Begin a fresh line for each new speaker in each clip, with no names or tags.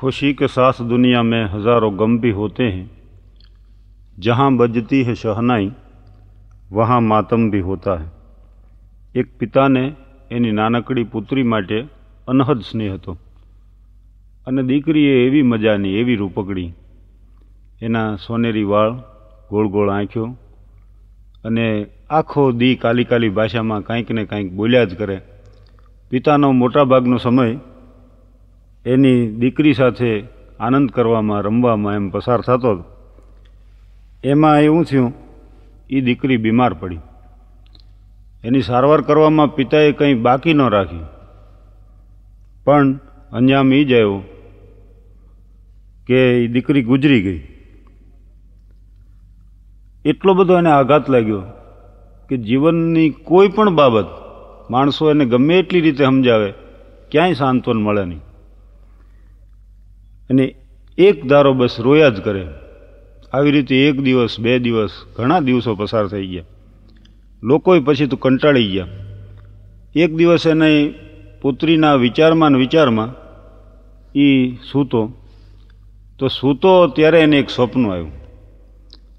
खुशी के साथ दुनिया में हज़ारों गम भी होते हैं जहाँ बजती है शहनाई वहाँ मातम भी होता है એક પિતાને એની નાનકડી પુત્રી માટે અનહદ સ્નેહ હતો અને દીકરીએ એવી મજાની એવી રૂપકડી એના સોનેરી વાળ ગોળ ગોળ આંખ્યો અને આખો દી કાલી કાલી ભાષામાં કાંઈક ને કાંઈક બોલ્યા જ કરે પિતાનો મોટાભાગનો સમય એની દીકરી સાથે આનંદ કરવામાં રમવામાં એમ પસાર થતો હતો એમાં એવું થયું એ દીકરી બીમાર પડી એની સારવાર કરવામાં પિતાએ કંઈ બાકી ન રાખી પણ અંજામ એ જ આવ્યો કે એ દીકરી ગુજરી ગઈ એટલો બધો એને આઘાત લાગ્યો કે જીવનની કોઈ પણ બાબત માણસો એને ગમે એટલી રીતે સમજાવે ક્યાંય સાંત્વન મળે નહીં અને એક દારો બસ રોયા જ કરે આવી રીતે એક દિવસ બે દિવસ ઘણા દિવસો પસાર થઈ ગયા લોકોએ પછી તો કંટાળી ગયા એક દિવસ એને પુત્રીના વિચારમાં ને વિચારમાં એ સૂતો તો સૂતો ત્યારે એને એક સ્વપ્ન આવ્યું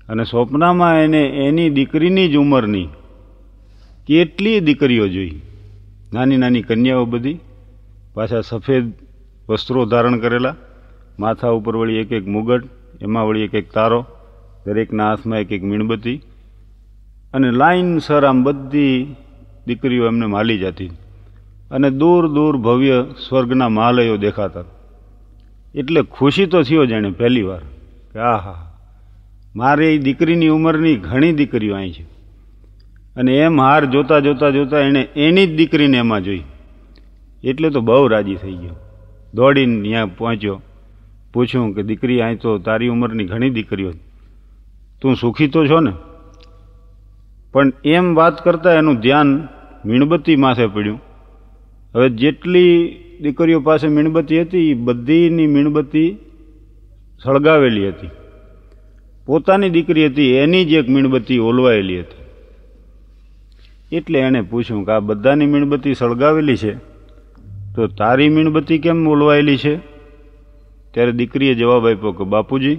અને સ્વપ્નમાં એને એની દીકરીની જ ઉંમરની કેટલી દીકરીઓ જોઈ નાની નાની કન્યાઓ બધી પાછા સફેદ વસ્ત્રો ધારણ કરેલા માથા ઉપર વળી એક એક મુગટ એમાં વળી એક એક તારો દરેકના હાથમાં એક એક મીણબત્તી અને લાઈન સર આમ બધી દીકરીઓ એમને માલી જતી અને દૂર દૂર ભવ્ય સ્વર્ગના મહાલયો દેખાતા એટલે ખુશી તો થયો જાણે પહેલી વાર કે આ હા મારે એ દીકરીની ઉંમરની ઘણી દીકરીઓ અહીં છે અને એમ હાર જોતાં જોતાં જોતાં એણે એની જ દીકરીને એમાં જોઈ એટલે તો બહુ રાજી થઈ ગયો દોડીને ત્યાં પહોંચ્યો પૂછ્યું કે દીકરી અહીં તો તારી ઉંમરની ઘણી દીકરીઓ તું સુખી તો છો ને પણ એમ વાત કરતાં એનું ધ્યાન મીણબત્તી માથે પડ્યું હવે જેટલી દીકરીઓ પાસે મીણબત્તી હતી એ બધીની મીણબત્તી સળગાવેલી હતી પોતાની દીકરી હતી એની જ એક મીણબત્તી ઓલવાયેલી હતી એટલે એણે પૂછ્યું કે આ બધાની મીણબત્તી સળગાવેલી છે તો તારી મીણબત્તી કેમ ઓલવાયેલી છે ત્યારે દીકરીએ જવાબ આપ્યો કે બાપુજી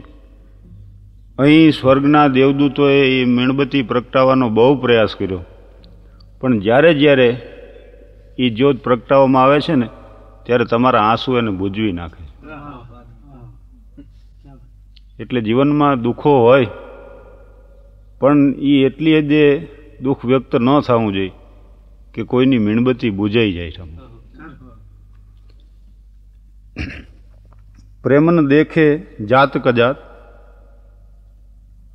અહીં સ્વર્ગના દેવદૂતોએ એ મીણબત્તી પ્રગટાવવાનો બહુ પ્રયાસ કર્યો પણ જ્યારે જ્યારે એ જ્યોત પ્રગટાવવામાં આવે છે ને ત્યારે તમારા આંસુ એને બૂજવી નાખે એટલે જીવનમાં દુઃખો હોય પણ એ એટલી જે દુઃખ વ્યક્ત ન થવું જોઈએ કે કોઈની મીણબત્તી બુજાઈ જાય છે પ્રેમન દેખે જાત કજાત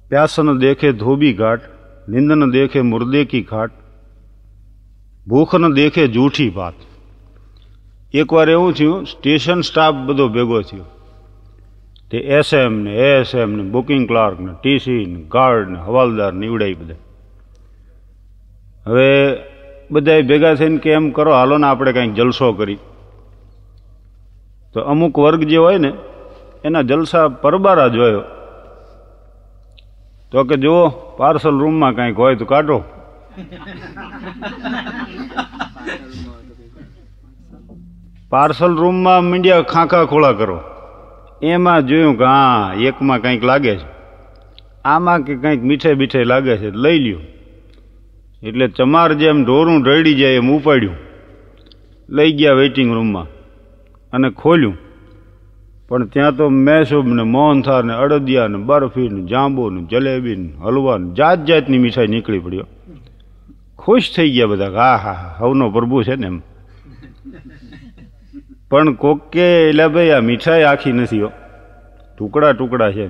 પ્યાસન દેખે ધોબી ઘાટ નિંદન દેખે મુર્દે કી ઘાટ ભૂખન દેખે જૂઠી ભાત એકવાર એવું થયું સ્ટેશન સ્ટાફ બધો ભેગો થયો તે એસએમ ને એએસએમ ને બુકિંગ ક્લાર્ક ને ટીસી ને ગાર્ડ ને હવાલદાર નીવડાય બધા હવે બધાએ ભેગા થઈને કે એમ કરો હાલો ને આપણે કંઈક જલસો કરી તો અમુક વર્ગ જે હોય ને એના જલસા પરબારા જોયો તો કે જુઓ પાર્સલ રૂમમાં કાંઈક હોય તો કાઢો પાર્સલ રૂમમાં મીંડ્યા ખાંખા ખોળા કરો એમાં જોયું કે હા એકમાં કંઈક લાગે છે આમાં કે કંઈક મીઠે બીઠે લાગે છે લઈ લ્યું એટલે ચમાર જેમ ઢોરું ઢળી જાય એમ ઉપાડ્યું લઈ ગયા વેઇટિંગ રૂમમાં અને ખોલ્યું પણ ત્યાં તો મેસૂબ ને મોહનથાર ને અડદિયા ને બરફી ને જાંબુ ને જલેબી ને હલવા ને જાત જાતની મીઠાઈ નીકળી પડ્યો ખુશ થઈ ગયા બધા હા હા હવનો પ્રભુ છે ને એમ પણ કોકે એટલે ભાઈ આ મીઠાઈ આખી નથી ટુકડા ટુકડા છે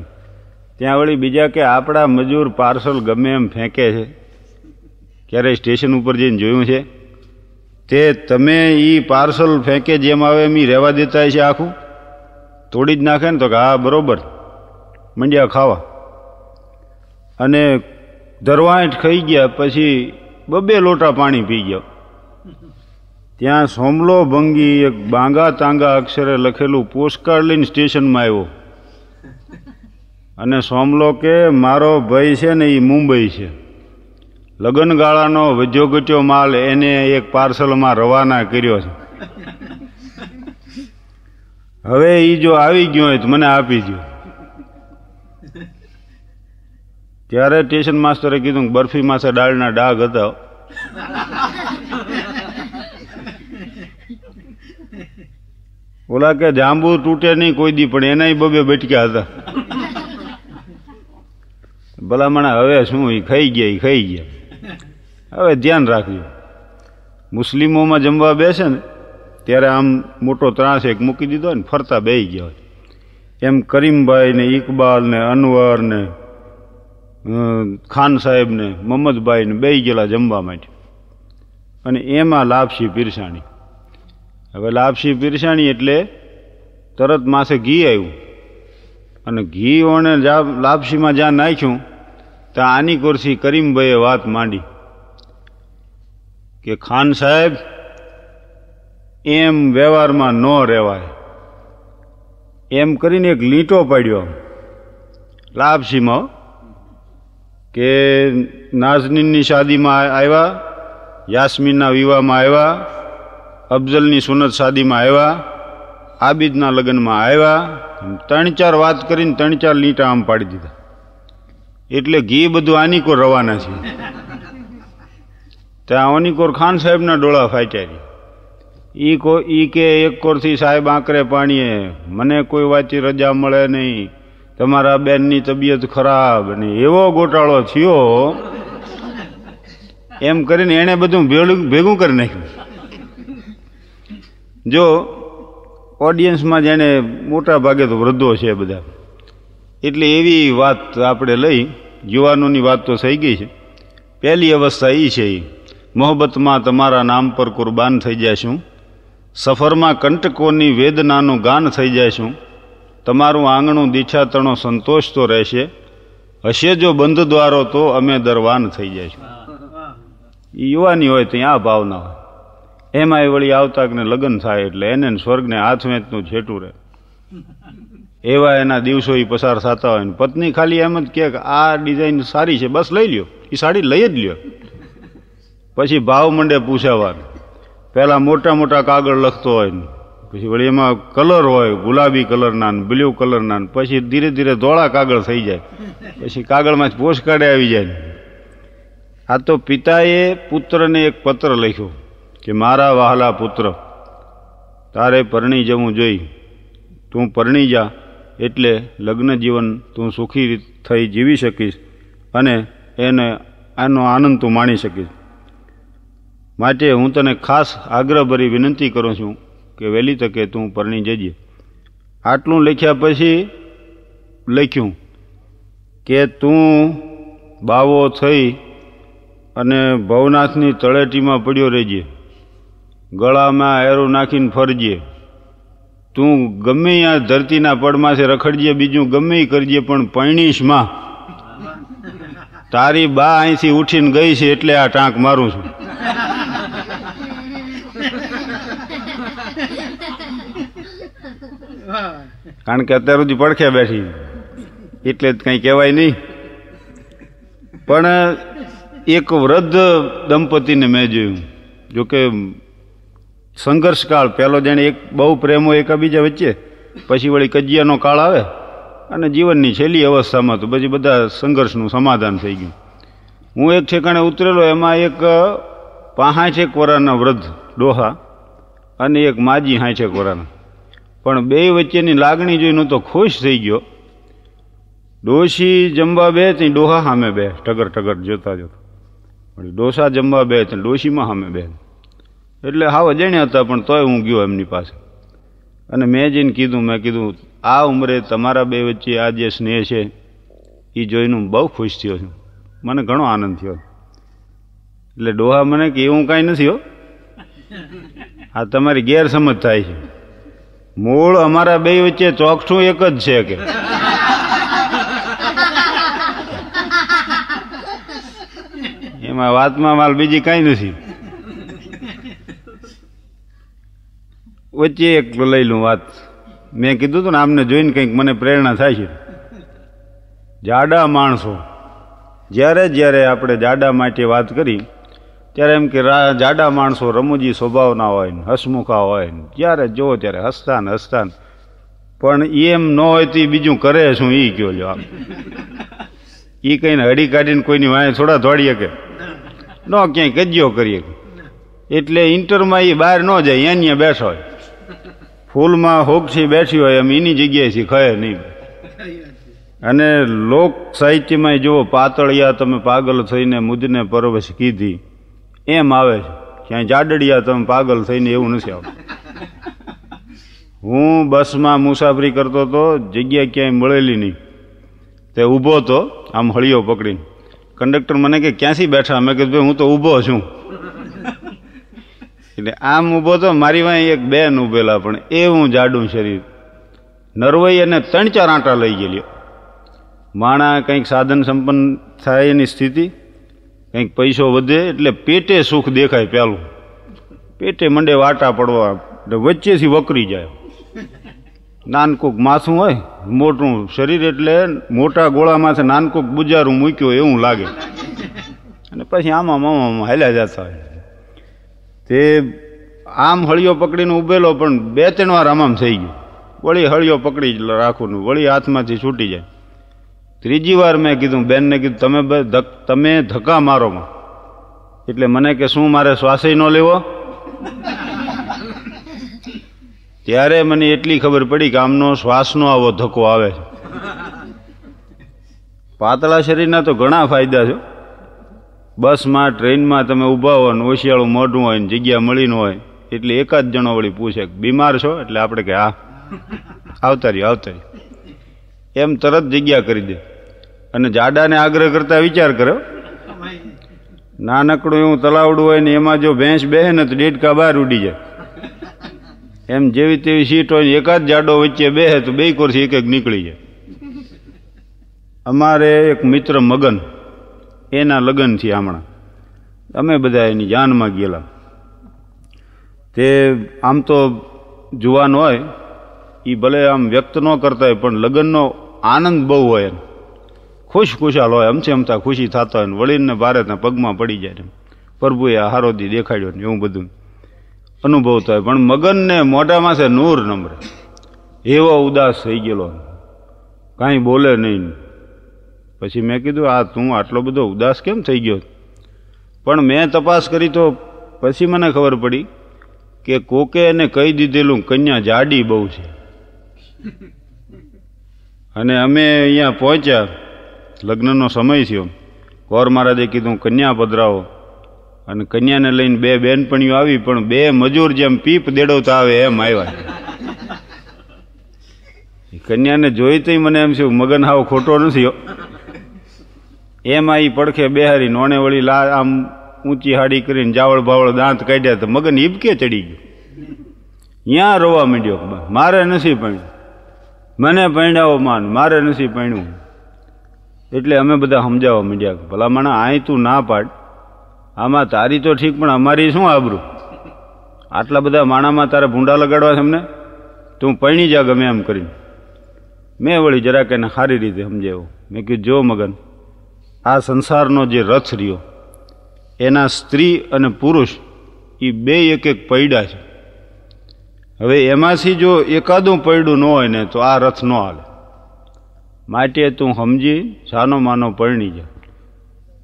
ત્યાં વળી બીજા કે આપણા મજૂર પાર્સલ ગમે એમ ફેંકે છે ક્યારેય સ્ટેશન ઉપર જઈને જોયું છે કે તમે એ પાર્સલ ફેંકે જેમ આવે એમ રહેવા દેતા છે આખું તોડી જ નાખે ને તો કે હા બરોબર મંડ્યા ખાવા અને ધરવાંઠ ખાઈ ગયા પછી બબે લોટા પાણી પી ગયા ત્યાં સોમલો ભંગી એક બાંગા તાંગા અક્ષરે લખેલું પોસ્ટકાર્ડ લઈને સ્ટેશનમાં આવ્યો અને સોમલો કે મારો ભાઈ છે ને એ મુંબઈ છે લગ્નગાળાનો વજ્યોગટ્યો માલ એને એક પાર્સલમાં રવાના કર્યો છે હવે એ જો આવી ગયો હોય તો મને આપી દો ત્યારે સ્ટેશન માસ્ટરે કીધું બરફી છે ડાળના ડાઘ હતા ઓલા કે જાંબુ તૂટે નહીં કોઈ દી પણ એનાય બબે બટક્યા હતા ભલામણા હવે શું એ ખાઈ ગયા એ ખાઈ ગયા હવે ધ્યાન રાખજો મુસ્લિમોમાં જમવા બેસે ને ત્યારે આમ મોટો ત્રાસ એક મૂકી દીધો હોય ને ફરતા બે ગયા હોય એમ કરીમભાઈ ને ઇકબાલ ને અનવર ને ખાન સાહેબ ને મમદભાઈ ને બે ગયેલા જમવા માટે અને એમાં લાપસી પીરસાણી હવે લાપસી પીરસાણી એટલે તરત માસે ઘી આવ્યું અને ઘી ઓણે લાપસીમાં જ્યાં નાખ્યું તો આની કોરસી કરીમભાઈએ વાત માંડી કે ખાન સાહેબ એમ વ્યવહારમાં ન રહેવાય એમ કરીને એક લીંટો પાડ્યો લાપસીમાં કે નાઝનીનની શાદીમાં આવ્યા યાસ્મીનના વિવાહમાં આવ્યા અફઝલની સુનત શાદીમાં આવ્યા આબિદના લગ્નમાં આવ્યા ત્રણ ચાર વાત કરીને ત્રણ ચાર લીંટા આમ પાડી દીધા એટલે ઘી બધું આનીકોર રવાના છે ત્યાં અનિકોર ખાન સાહેબના ડોળા ફાટ્યા ઈ કો ઈ કે એક કોરથી સાહેબ આંકરે પાણીએ મને કોઈ વાંચી રજા મળે નહીં તમારા બેનની તબિયત ખરાબ ને એવો ગોટાળો થયો એમ કરીને એણે બધું ભેળું ભેગું કરી નાખ્યું જો ઓડિયન્સમાં જેને મોટા ભાગે તો વૃદ્ધો છે બધા એટલે એવી વાત આપણે લઈ યુવાનોની વાત તો થઈ ગઈ છે પહેલી અવસ્થા એ છે એ મોહબ્બતમાં તમારા નામ પર કુરબાન થઈ જશું સફરમાં કંટકોની વેદનાનું ગાન થઈ જશું તમારું આંગણું દીછાતણો સંતોષ તો રહેશે હશે જો બંધ દ્વારો તો અમે દરવાન થઈ જઈશું એ યુવાની હોય તો આ ભાવના હોય એમાં એ વળી આવતાકને લગ્ન થાય એટલે એને સ્વર્ગને હાથ વેચનું છેટું રહે એવા એના દિવસો એ પસાર થતા હોય ને પત્ની ખાલી એમ જ કહે કે આ ડિઝાઇન સારી છે બસ લઈ લ્યો એ સાડી લઈ જ લ્યો પછી ભાવ મંડે પૂછાવાનું પહેલાં મોટા મોટા કાગળ લખતો હોય ને પછી વળી એમાં કલર હોય ગુલાબી કલરના ને બ્લુ કલરના ને પછી ધીરે ધીરે ધોળા કાગળ થઈ જાય પછી કાગળમાં જ પોષ કાઢે આવી જાય આ તો પિતાએ પુત્રને એક પત્ર લખ્યો કે મારા વહાલા પુત્ર તારે પરણી જવું જોઈ તું પરણી જા એટલે લગ્ન જીવન તું સુખી થઈ જીવી શકીશ અને એને આનો આનંદ તું માણી શકીશ માટે હું તને ખાસ આગ્રહભરી વિનંતી કરું છું કે વહેલી તકે તું પરણી જજે આટલું લખ્યા પછી લખ્યું કે તું બાવો થઈ અને ભવનાથની તળેટીમાં પડ્યો રહેજે ગળામાં એરો નાખીને ફરજે તું ગમે આ ધરતીના પડમાં છે રખડજે બીજું ગમે કરજે પણ પરણીશમાં તારી બા અહીંથી ઉઠીને ગઈ છે એટલે આ ટાંક મારું છું કારણ કે અત્યાર સુધી પડખે બેઠી એટલે જ કંઈ કહેવાય નહીં પણ એક વૃદ્ધ દંપતીને મેં જોયું જોકે સંઘર્ષકાળ પહેલો જેણે એક બહુ પ્રેમો એકબીજા વચ્ચે પછી વળી કજિયાનો કાળ આવે અને જીવનની છેલ્લી અવસ્થામાં તો પછી બધા સંઘર્ષનું સમાધાન થઈ ગયું હું એક ઠેકાણે ઉતરેલો એમાં એક પાંચેક વરાના વૃદ્ધ ડોહા અને એક માજી હાંચેક વરાના પણ બે વચ્ચેની લાગણી જોઈને તો ખુશ થઈ ગયો ડોશી જમવા બે ત્યાં ડોહા સામે બે ટગર ટગર જોતા જોતા ડોસા જમવા બે ત્યાં ડોશીમાં સામે બે એટલે હાવ અજાણ્યા હતા પણ તોય હું ગયો એમની પાસે અને મેં જઈને કીધું મેં કીધું આ ઉંમરે તમારા બે વચ્ચે આ જે સ્નેહ છે એ જોઈને હું બહુ ખુશ થયો છું મને ઘણો આનંદ થયો એટલે ડોહા મને કે એવું કાંઈ નથી હો આ તમારી ગેરસમજ થાય છે મૂળ અમારા બે વચ્ચે ચોકઠું એક જ છે કે એમાં વાતમાં માલ બીજી કાંઈ નથી વચ્ચે એક લઈ લઉં વાત મેં કીધું હતું ને આમને જોઈને કંઈક મને પ્રેરણા થાય છે જાડા માણસો જ્યારે જ્યારે આપણે જાડા માટે વાત કરી ત્યારે એમ કે જાડા માણસો રમૂજી સ્વભાવના હોય ને હસમુખા હોય ને જ્યારે જુઓ ત્યારે હસતા ને હસતા પણ એમ ન હોય તો બીજું કરે શું એ કયો જો આમ એ કંઈને હડી કાઢીને કોઈની વાંહે થોડા ધોડીએ કે ન ક્યાંય કજ્યો કરીએ એટલે ઇન્ટરમાં એ બહાર ન જાય અહીંયા બેઠો હોય ફૂલમાં હોકસી બેઠી હોય એમ એની જગ્યાએથી ખય નહીં અને લોક સાહિત્યમાં જુઓ પાતળિયા તમે પાગલ થઈને મુદને પરવશ કીધી એમ આવે છે ક્યાંય જાડડિયા તમે પાગલ થઈને એવું નથી આવતું હું બસમાં મુસાફરી કરતો હતો જગ્યા ક્યાંય મળેલી નહીં તે ઊભો હતો આમ હળીઓ પકડીને કંડક્ટર મને કે ક્યાંથી બેઠા મેં કીધું ભાઈ હું તો ઊભો છું એટલે આમ ઊભો તો મારી વાંહે એક બેન ઊભેલા પણ એ હું જાડું શરીર નરવઈ અને ત્રણ ચાર આંટા લઈ ગયેલો માણા કંઈક સાધન સંપન્ન થાય એની સ્થિતિ કંઈક પૈસો વધે એટલે પેટે સુખ દેખાય પહેલું પેટે મંડે વાટા પડવા એટલે વચ્ચેથી વકરી જાય નાનકુક માથું હોય મોટું શરીર એટલે મોટા ગોળામાંથી નાનકુક બુજારું મૂક્યું એવું લાગે અને પછી આમાં મામા હાલ્યા જતા હોય તે આમ હળિયો પકડીને ઉભેલો પણ બે ત્રણ વાર આમામ થઈ ગયું વળી હળિયો પકડી જ રાખું વળી હાથમાંથી છૂટી જાય ત્રીજી વાર મેં કીધું બેનને કીધું તમે તમે ધક્કા મારોમાં એટલે મને કે શું મારે શ્વાસે ન લેવો ત્યારે મને એટલી ખબર પડી કે આમનો શ્વાસનો આવો ધક્કો આવે છે પાતળા શરીરના તો ઘણા ફાયદા છે બસમાં ટ્રેનમાં તમે ઊભા હોય ને ઓશિયાળું મોઢું હોય ને જગ્યા મળી ન હોય એટલે એકાદ જણો વળી પૂછે બીમાર છો એટલે આપણે કે હા આવતા રહ્યો આવતા રહ્યો એમ તરત જગ્યા કરી દે અને જાડાને આગ્રહ કરતા વિચાર કર્યો નાનકડું એવું તલાવડું હોય ને એમાં જો ભેંસ બેહે ને તો દેડકા બહાર ઉડી જાય એમ જેવી તેવી સીટ હોય ને એકાદ જાડો વચ્ચે બેહે તો બે કોરસી એક એક નીકળી જાય અમારે એક મિત્ર મગન એના લગ્ન છે હમણાં અમે બધા એની જાનમાં ગયેલા તે આમ તો જુવાન હોય એ ભલે આમ વ્યક્ત ન કરતા હોય પણ લગ્નનો આનંદ બહુ હોય એમ ખુશ ખુશાલ હોય અમથી અમતા ખુશી થતા હોય ને વળીને ભારતના પગમાં પડી જાય એમ પ્રભુએ આ હારોદી દેખાડ્યો ને એવું બધું અનુભવ થાય પણ મગનને મોઢામાં છે નૂર નંબર એવો ઉદાસ થઈ ગયેલો કાંઈ બોલે નહીં પછી મેં કીધું આ તું આટલો બધો ઉદાસ કેમ થઈ ગયો પણ મેં તપાસ કરી તો પછી મને ખબર પડી કે કોકે એને કહી દીધેલું કન્યા જાડી બહુ છે અને અમે અહીંયા પહોંચ્યા લગ્નનો સમય થયો કોર મહારાજે કીધું કન્યા પધરાવો અને કન્યાને લઈને બે બહેનપણીઓ આવી પણ બે મજૂર જેમ પીપ દેડવતા આવે એમ આવ્યા કન્યાને જોઈ તો મને એમ છે મગન હાવ ખોટો નથી એમાં એ પડખે બેહારી નોણે વળી લા આમ ઊંચી હાડી કરીને જાવળ બાવળ દાંત કાઢ્યા તો મગન ઈબકે ચડી ગયો ત્યાં રોવા માંડ્યો મારે નથી પણ મને પૈણાવો માન મારે નથી પૈણવું એટલે અમે બધા સમજાવવા માંડ્યા કે ભલા મને અહીં તું ના પાડ આમાં તારી તો ઠીક પણ અમારી શું આબરું આટલા બધા માણામાં તારે ભૂંડા લગાડવા છે અમને તું પૈણી જા ગમે એમ કરીને મેં વળી જરાક એને સારી રીતે સમજાવ્યો મેં કીધું જો મગન આ સંસારનો જે રથ રહ્યો એના સ્ત્રી અને પુરુષ એ બે એક એક પૈડા છે હવે એમાંથી જો એકાદું પૈડું ન હોય ને તો આ રથ ન હાલે માટે તું સમજી સાનો માનો પરણી જા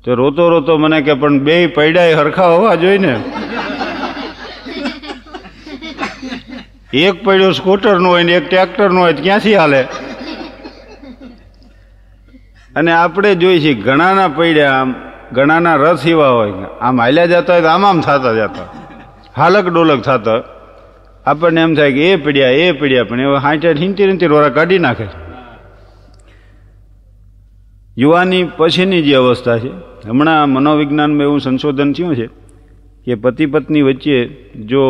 તો રોતો રોતો મને કે પણ બે પૈડા હરખા હોવા જોઈએ ને એક પૈડો સ્કૂટરનો હોય ને એક ટ્રેક્ટરનો હોય ક્યાંથી હાલે અને આપણે જોઈએ છીએ ઘણાના પૈડ્યા આમ ઘણાના રસ એવા હોય આમ હાલ્યા જતા હોય તો આમ આમ થતા જતા હાલક ડોલક થતા આપણને એમ થાય કે એ પીડ્યા એ પીડ્યા પણ એવા હાંઠ હિંચી હિંચી રોરા કાઢી નાખે યુવાની પછીની જે અવસ્થા છે હમણાં મનોવિજ્ઞાનમાં એવું સંશોધન થયું છે કે પતિ પત્ની વચ્ચે જો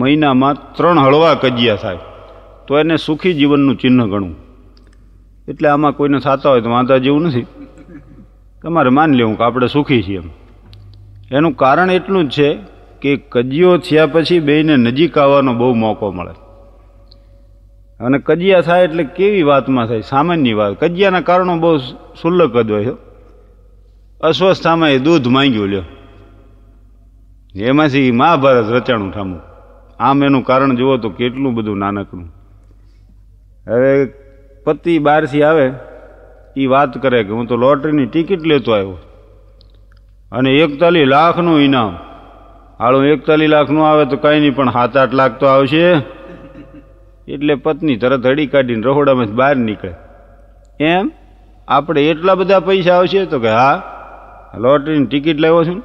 મહિનામાં ત્રણ હળવા કજિયા થાય તો એને સુખી જીવનનું ચિહ્ન ગણવું એટલે આમાં કોઈને થતા હોય તો વાંધા જેવું નથી તમારે માની લેવું કે આપણે સુખી છીએ એમ એનું કારણ એટલું જ છે કે કજીઓ થયા પછી બેયને નજીક આવવાનો બહુ મોકો મળે અને કજિયા થાય એટલે કેવી વાતમાં થાય સામાન્ય વાત કજિયાના કારણો બહુ સુલ્લક જ હોય અસ્વસ્થામાં એ દૂધ માંગ્યું લ્યો એમાંથી મહાભારત રચાણું ઠામું આમ એનું કારણ જુઓ તો કેટલું બધું નાનકડું હવે પતિ બારસી આવે એ વાત કરે કે હું તો લોટરીની ટિકિટ લેતો આવ્યો અને એકતાલીસ લાખનું ઇનામ હાળું એકતાલીસ લાખનું આવે તો કંઈ નહીં પણ સાત આઠ લાખ તો આવશે એટલે પત્ની તરત હડી કાઢીને રહોડામાંથી બહાર નીકળે એમ આપણે એટલા બધા પૈસા આવશે તો કે હા લોટરીની ટિકિટ લાવ્યો છું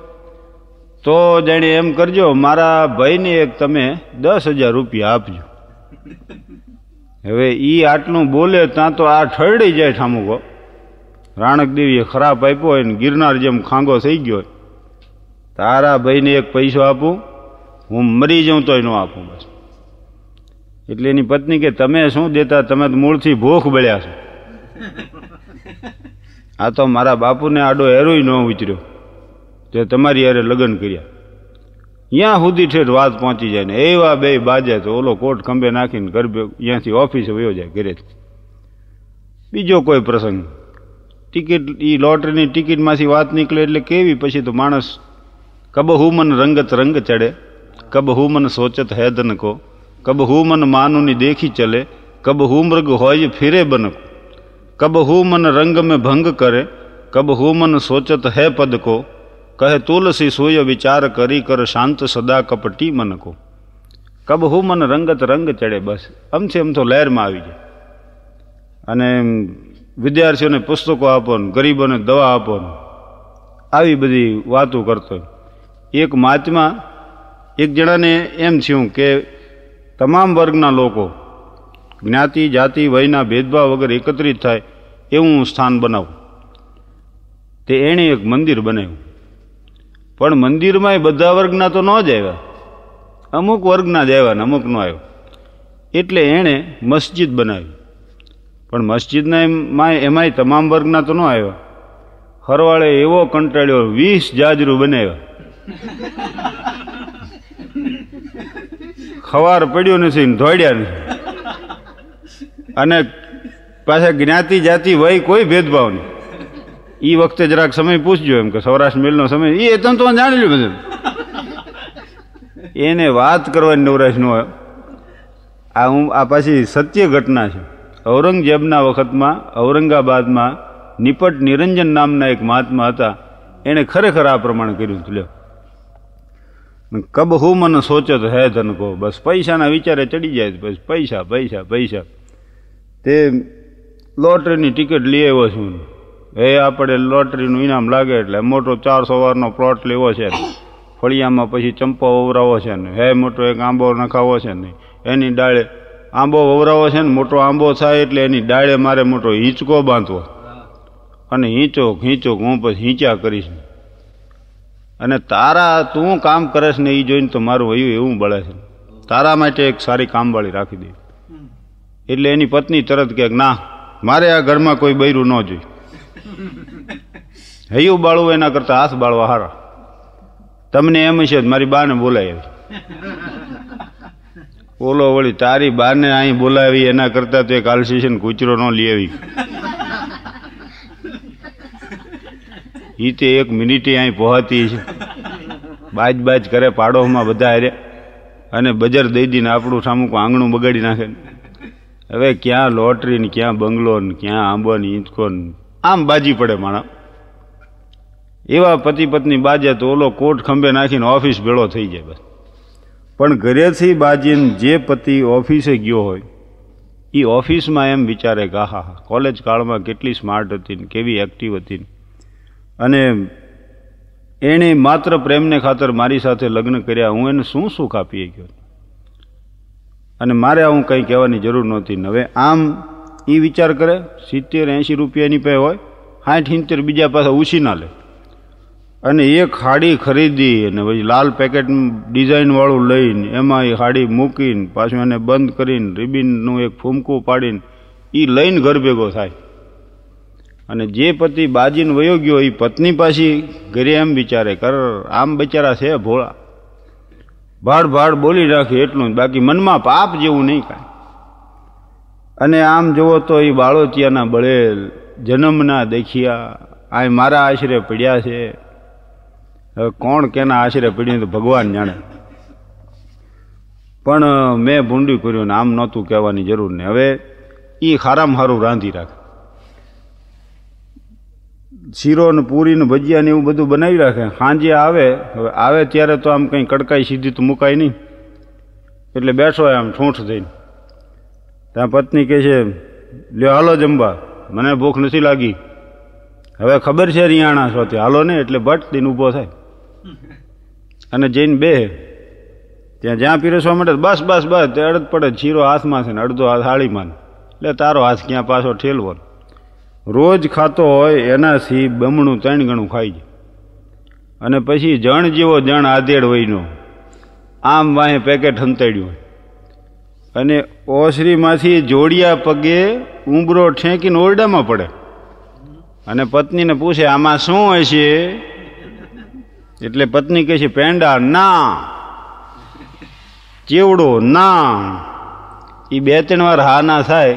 તો જાણે એમ કરજો મારા ભાઈને એક તમે દસ હજાર રૂપિયા આપજો હવે એ આટલું બોલે ત્યાં તો આ ઠરડી જાય ઠામુકો રાણકદેવીએ ખરાબ આપ્યો હોય ને ગિરનાર જેમ ખાંગો થઈ ગયો હોય તારા ભાઈને એક પૈસો આપું હું મરી જાઉં તોય ન આપું બસ એટલે એની પત્ની કે તમે શું દેતા તમે તો મૂળથી ભોખ બળ્યા છો આ તો મારા બાપુને આડો હેરોય ન ઉતર્યો તે તમારી યારે લગ્ન કર્યા ત્યાં સુધી ઠેઠ વાત પહોંચી જાય ને એવા બે બાજે તો ઓલો કોટ ખંભે નાખીને ગરબે ત્યાંથી ઓફિસે વયો જાય ઘરે બીજો કોઈ પ્રસંગ ટિકિટ એ લોટરીની ટિકિટમાંથી વાત નીકળે એટલે કેવી પછી તો માણસ હુમન રંગત રંગ ચડે હુમન સોચત હૈદન કો હુમન માનુની દેખી ચલે હુમૃગ હોય ફિરે બનકો કબહુમન રંગ મેં ભંગ કરે હુમન સોચત હૈ પદ કો કહે તુલસી સૂય વિચાર કરી કર શાંત સદા કપટી મન કો કબ હું મન રંગત રંગ ચડે બસ આમ છે એમ તો લહેરમાં આવી જાય અને વિદ્યાર્થીઓને પુસ્તકો આપો ને ગરીબોને દવા આપો ને આવી બધી વાતો કરતો એક માચમાં એક જણાને એમ થયું કે તમામ વર્ગના લોકો જ્ઞાતિ જાતિ વયના ભેદભાવ વગર એકત્રિત થાય એવું સ્થાન બનાવું તે એણે એક મંદિર બનાવ્યું પણ મંદિરમાં એ બધા વર્ગના તો ન જ આવ્યા અમુક વર્ગના જ આવ્યા ને અમુક ન આવ્યો એટલે એણે મસ્જિદ બનાવી પણ મસ્જિદના એમાં એમાંય તમામ વર્ગના તો ન આવ્યા હરવાળે એવો કંટાળ્યો વીસ જાજરું બનાવ્યા ખવાર પડ્યો નથી ધોડ્યા નથી અને પાછા જ્ઞાતિ જાતિ વય કોઈ ભેદભાવ નહીં એ વખતે જરાક સમય પૂછજો એમ કે સૌરાષ્ટ્ર મિલનો સમય એ તમે તો જાણી લ્યો બધું એને વાત કરવાની નવરાશ હોય આ હું આ પાછી સત્ય ઘટના છે ઔરંગઝેબના વખતમાં ઔરંગાબાદમાં નિપટ નિરંજન નામના એક મહાત્મા હતા એણે ખરેખર આ પ્રમાણે કર્યું લ્યો કબ હું મને સોચત હે ધન કહો બસ પૈસાના વિચારે ચડી જાય બસ પૈસા પૈસા પૈસા તે લોટરીની ટિકિટ લઈ આવ્યો છું એ આપણે લોટરીનું ઇનામ લાગે એટલે મોટો ચારસો વારનો પ્લોટ લેવો છે ફળિયામાં પછી ચંપો વવરાવો છે ને હે મોટો એક આંબો નખાવો છે ને એની ડાળે આંબો વવરાવો છે ને મોટો આંબો થાય એટલે એની ડાળે મારે મોટો હિંચકો બાંધવો અને હિંચોક હિંચોક હું પછી હિંચ્યા કરીશ અને તારા તું કામ કરેશ ને એ જોઈને તો મારું વયું એવું બળે છે તારા માટે એક સારી કામવાળી રાખી દે એટલે એની પત્ની તરત કે ના મારે આ ઘરમાં કોઈ બૈરું ન જોઈએ હૈયું બાળવું એના કરતાં હાથ બાળવા હારા તમને એમ છે મારી બાને બોલાવી ઓલો વળી તારી બાને અહીં બોલાવી એના કરતાં તો એક આલસીશન કૂચરો ન લઈ આવી એ તે એક મિનિટે અહીં પહોંચતી છે બાજ બાજ કરે પાડોમાં બધા હારે અને બજાર દઈ દઈને આપણું સામું આંગણું બગાડી નાખે હવે ક્યાં લોટરી ને ક્યાં બંગલો ને ક્યાં આંબો ને ઈંચકો ને આમ બાજી પડે માણા એવા પતિ પત્ની બાજે તો ઓલો કોટ ખંભે નાખીને ઓફિસ ભેળો થઈ જાય બસ પણ ઘરેથી બાજીને જે પતિ ઓફિસે ગયો હોય એ ઓફિસમાં એમ વિચારે કે આહા કોલેજ કાળમાં કેટલી સ્માર્ટ હતી ને કેવી એક્ટિવ હતી અને એણે માત્ર પ્રેમને ખાતર મારી સાથે લગ્ન કર્યા હું એને શું સુખ આપીએ ગયો અને મારે આવું કંઈ કહેવાની જરૂર નહોતી હવે આમ એ વિચાર કરે સિત્તેર એંશી રૂપિયાની પે હોય સાઠ સિત્તેર બીજા પાસે ઉછી ના લે અને એ ખાડી ખરીદી અને પછી લાલ પેકેટ ડિઝાઇનવાળું લઈને એમાં એ ખાડી મૂકીને પાછું એને બંધ કરીને રિબિનનું એક ફૂમકું પાડીને એ લઈને ઘર ભેગો થાય અને જે પતિ બાજીને વયો ગયો એ પત્ની પાછી ઘરે એમ વિચારે કર આમ બિચારા છે ભોળા ભાડ ભાડ બોલી રાખે એટલું બાકી મનમાં પાપ જેવું નહીં કાંઈ અને આમ જુઓ તો એ બાળોતિયાના બળેલ જન્મના દેખ્યા આ મારા આશરે પડ્યા છે હવે કોણ કેના આશરે પીડ્યું તો ભગવાન જાણે પણ મેં ભૂંડી કર્યું ને આમ નહોતું કહેવાની જરૂર નહીં હવે એ ખારામ હારું રાંધી રાખે શીરો ને પૂરી ને ભજીયા ને એવું બધું બનાવી રાખે સાંજે આવે હવે આવે ત્યારે તો આમ કંઈ કડકાઈ સીધી તો મુકાય નહીં એટલે બેસો આમ ઠૂંઠ જઈને ત્યાં પત્ની કહે છે લ્યો હાલો જમવા મને ભૂખ નથી લાગી હવે ખબર છે રિયાણા છો તે હાલો ને એટલે ભટ દિન ઊભો થાય અને જઈને બે ત્યાં જ્યાં પીરસવા માટે બસ બસ બસ તે અડધ પડે જીરો હાથમાં છે ને અડધો હાથ હાળીમાં એટલે તારો હાથ ક્યાં પાછો ઠેલવો રોજ ખાતો હોય એનાથી બમણું ત્રણ ગણું ખાઈ જાય અને પછી જણ જેવો જણ આધેડ હોયનો આમ વાંહે પેકેટ હંતાડ્યું હોય અને ઓસરીમાંથી જોડિયા પગે ઉંબરો ઠેંકીને ઓરડામાં પડે અને પત્નીને પૂછે આમાં શું હોય છે એટલે પત્ની કહે છે પેંડા ના ચેવડો ના એ બે ત્રણ વાર હા ના થાય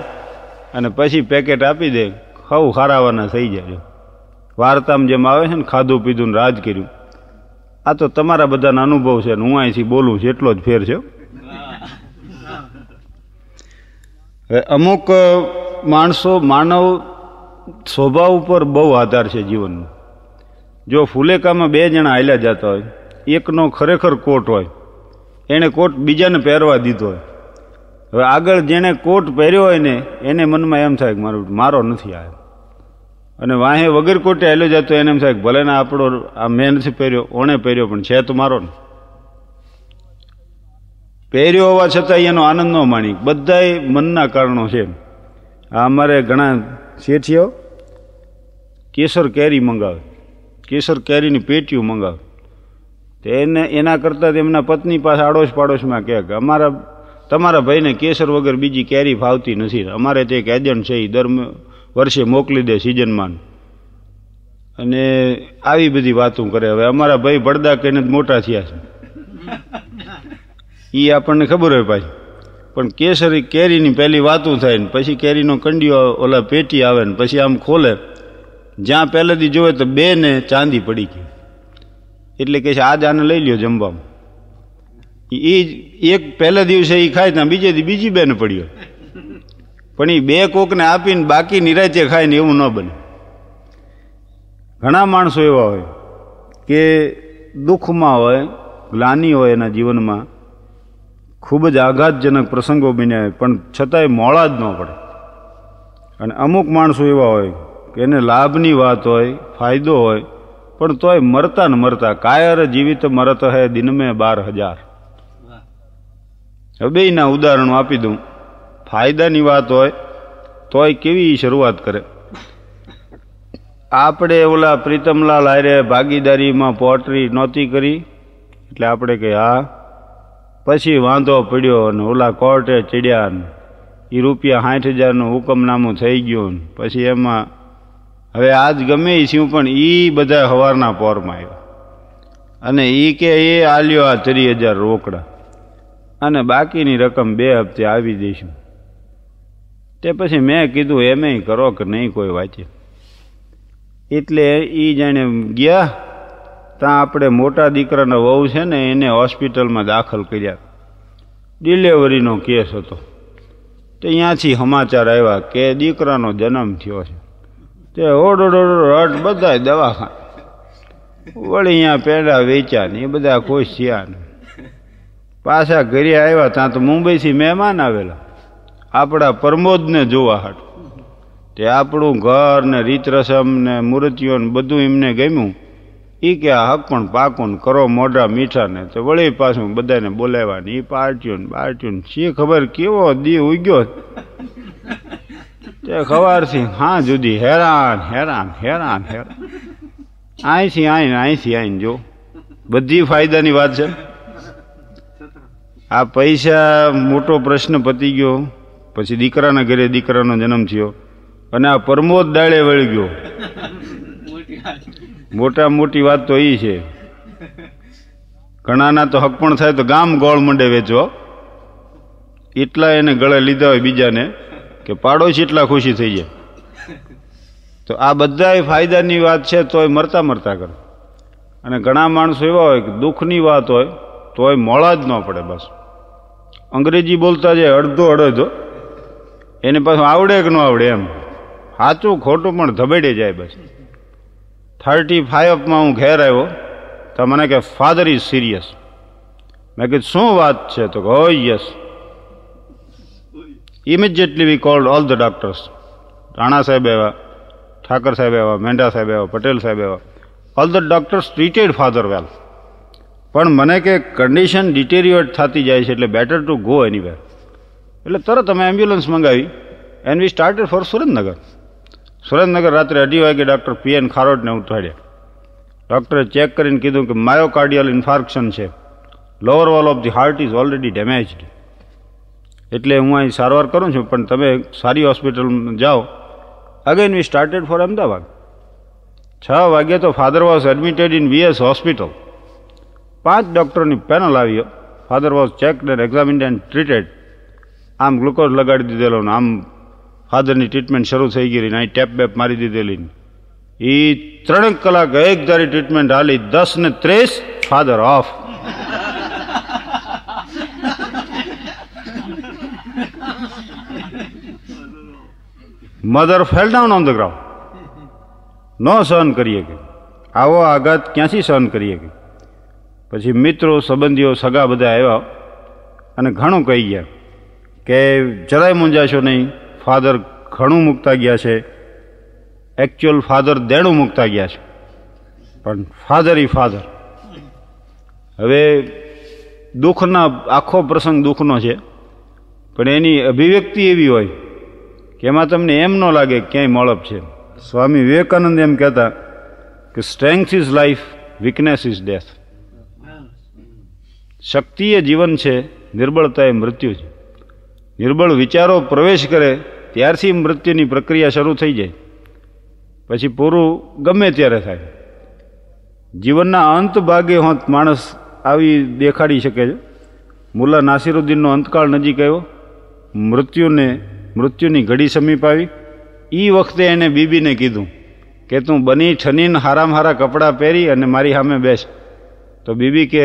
અને પછી પેકેટ આપી દે ખાવ ખારાવાના થઈ જાય વાર્તામાં જેમ આવે છે ને ખાધું પીધું ને રાજ કર્યું આ તો તમારા બધાના અનુભવ છે ને હું અહીંથી બોલું છું એટલો જ ફેર છે હવે અમુક માણસો માનવ સ્વભાવ ઉપર બહુ આધાર છે જીવનનો જો ફુલેકામાં બે જણા હાલ્યા જતા હોય એકનો ખરેખર કોટ હોય એણે કોટ બીજાને પહેરવા દીધો હોય હવે આગળ જેણે કોટ પહેર્યો હોય ને એને મનમાં એમ થાય કે મારો મારો નથી આવ્યો અને વાંહે વગર કોટે હાલ્યો જતો એને એમ થાય કે ભલે ને આપણો આ મેં નથી પહેર્યો ઓણે પહેર્યો પણ છે તો મારો ને પહેર્યો હોવા છતાંય એનો આનંદ ન માણી બધાય મનના કારણો છે આ અમારે ઘણા શેઠીઓ કેસર કેરી મંગાવે કેસર કેરીની પેટીઓ મંગાવે એને એના કરતાં તેમના પત્ની પાસે આડોશ પાડોશમાં કહે કે અમારા તમારા ભાઈને કેસર વગર બીજી કેરી ફાવતી નથી અમારે તે એક એજન્ટ છે એ દર વર્ષે મોકલી દે સિઝનમાં અને આવી બધી વાતો કરે હવે અમારા ભાઈ પડદા કહીને જ મોટા થયા છે એ આપણને ખબર હોય ભાઈ પણ કેસરી કેરીની પહેલી વાતું થાય ને પછી કેરીનો કંડિયો ઓલા પેટી આવે ને પછી આમ ખોલે જ્યાં પહેલેથી જોવે તો બે ને ચાંદી પડી ગઈ એટલે કહે છે આજ આને લઈ લ્યો જમવામાં એ એક પહેલા દિવસે એ ખાય ત્યાં બીજે દી બીજી બેને પડ્યો પણ એ બે કોકને આપીને બાકી નિરાચે ખાય ને એવું ન બને ઘણા માણસો એવા હોય કે દુઃખમાં હોય ગ્લાની હોય એના જીવનમાં ખૂબ જ આઘાતજનક પ્રસંગો બન્યા પણ છતાંય મોડા જ ન પડે અને અમુક માણસો એવા હોય કે એને લાભની વાત હોય ફાયદો હોય પણ તોય મરતા ને મરતા કાયર જીવિત મરત હે દિનમે બાર હજાર હવે ના ઉદાહરણો આપી દઉં ફાયદાની વાત હોય તોય કેવી શરૂઆત કરે આપણે ઓલા પ્રીતમલાલ આરે ભાગીદારીમાં પોટરી નહોતી કરી એટલે આપણે કે હા પછી વાંધો પડ્યો અને ઓલા કોર્ટે ચડ્યા ને એ રૂપિયા સાઠ હજારનું હુકમનામું થઈ ગયું ને પછી એમાં હવે આજ ગમે એ શું પણ એ બધા હવારના પોરમાં આવ્યા અને એ કે એ આલ્યો આ ત્રીસ હજાર રોકડા અને બાકીની રકમ બે હપ્તે આવી દઈશું તે પછી મેં કીધું એમ કરો કે નહીં કોઈ વાંચે એટલે એ જાણે ગયા ત્યાં આપણે મોટા દીકરાનો વહુ છે ને એને હોસ્પિટલમાં દાખલ કર્યા ડિલેવરીનો કેસ હતો તો ત્યાંથી સમાચાર આવ્યા કે દીકરાનો જન્મ થયો છે તે ઓડોડોડ બધા દવાખાન વળી અહીંયા પેડા વેચ્યા ને એ બધા કોઈ થયા નહીં પાછા ઘરે આવ્યા ત્યાં તો મુંબઈથી મહેમાન આવેલા આપણા પ્રમોદને જોવા હાટ તે આપણું ઘર ને રીતરસમ ને મૂર્તિઓ ને બધું એમને ગમ્યું એ કે આ હક પણ પાકું કરો મોઢા મીઠાને તો વળી પાછું બધાને બોલાવ્યા ને એ પાર્ટ્યું પાર્ટ્યું શી ખબર કેવો દી ઉગ્યો તે ખબરથી હા જુદી હેરાન હેરાન હેરાન હેરાન અહીંથી આઈને અહીંથી આઈને જો બધી ફાયદાની વાત છે આ પૈસા મોટો પ્રશ્ન પતી ગયો પછી દીકરાના ઘરે દીકરાનો જન્મ થયો અને આ પરમોદ દાળે વળી ગયો મોટા મોટી વાત તો એ છે ઘણાના તો હક પણ થાય તો ગામ ગોળ મંડે વેચો એટલા એને ગળે લીધા હોય બીજાને કે પાડોશી એટલા ખુશી થઈ જાય તો આ બધા ફાયદાની વાત છે તોય મરતા મરતા કરે અને ઘણા માણસો એવા હોય કે દુઃખની વાત હોય તોય મોળા જ ન પડે બસ અંગ્રેજી બોલતા જાય અડધો અડધો એને પાછું આવડે કે ન આવડે એમ સાચું ખોટું પણ ધબેડે જાય બસ થર્ટી ફાઇવમાં હું ઘેર આવ્યો તો મને કે ફાધર ઇઝ સિરિયસ મેં કીધું શું વાત છે તો કહો yes immediately we called all the doctors Rana સાહેબ આવ્યા ઠાકર સાહેબ આવ્યા મેંઢા સાહેબ આવ્યા પટેલ સાહેબ આવ્યા all the doctors treated father well પણ મને કે કન્ડિશન ડિટેરિયોટ થતી જાય છે એટલે બેટર ટુ ગો એની એટલે તરત અમે એમ્બ્યુલન્સ મંગાવી and we started for Surendranagar Surendranagar રાત્રે અઢી વાગે ડૉક્ટર પી એન ખારોટને ઉઠાડ્યા ડૉક્ટરે ચેક કરીને કીધું કે માયોકાર્ડિયલ ઇન્ફાર્ક્શન છે lower wall of the heart is already damaged એટલે હું અહીં સારવાર કરું છું પણ તમે સારી હોસ્પિટલ જાઓ again we started for Ahmedabad છ વાગે તો father was admitted in VS hospital પાંચ ડૉક્ટરની પેનલ આવ્યો father was checked and examined and treated આમ ગ્લુકોઝ લગાડી દીધેલો આમ ફાધરની ટ્રીટમેન્ટ શરૂ થઈ ગઈ નાની ટેપ બેપ મારી દીધેલી એ ત્રણ કલાક એક ધારી ટ્રીટમેન્ટ હાલી દસ ને ત્રીસ father of mother fell down on the ground ન સહન કરીએ કે આવો આઘાત ક્યાંથી સહન કરીએ કે પછી મિત્રો સંબંધીઓ સગા બધા આવ્યા અને ઘણું કહી ગયા કે જરાય મૂંઝાશો નહીં ફાધર ઘણું મૂકતા ગયા છે એકચ્યુઅલ ફાધર દેણું મૂકતા ગયા છે પણ ફાધર ઈ ફાધર હવે દુઃખના આખો પ્રસંગ દુઃખનો છે પણ એની અભિવ્યક્તિ એવી હોય કે એમાં તમને એમ ન લાગે ક્યાંય મળપ છે સ્વામી વિવેકાનંદ એમ કહેતા કે strength is life weakness is death શક્તિ એ જીવન છે નિર્બળતા એ મૃત્યુ છે નિર્બળ વિચારો પ્રવેશ કરે ત્યારથી મૃત્યુની પ્રક્રિયા શરૂ થઈ જાય પછી પૂરું ગમે ત્યારે થાય જીવનના અંત ભાગે હોત માણસ આવી દેખાડી શકે છે મુલ્લા નાસિરુદ્દીનનો અંતકાળ નજીક આવ્યો મૃત્યુને મૃત્યુની ઘડી સમીપ આવી એ વખતે એણે બીબીને કીધું કે તું બની છનીન હારામ હારા કપડાં પહેરી અને મારી સામે બેસ તો બીબી કે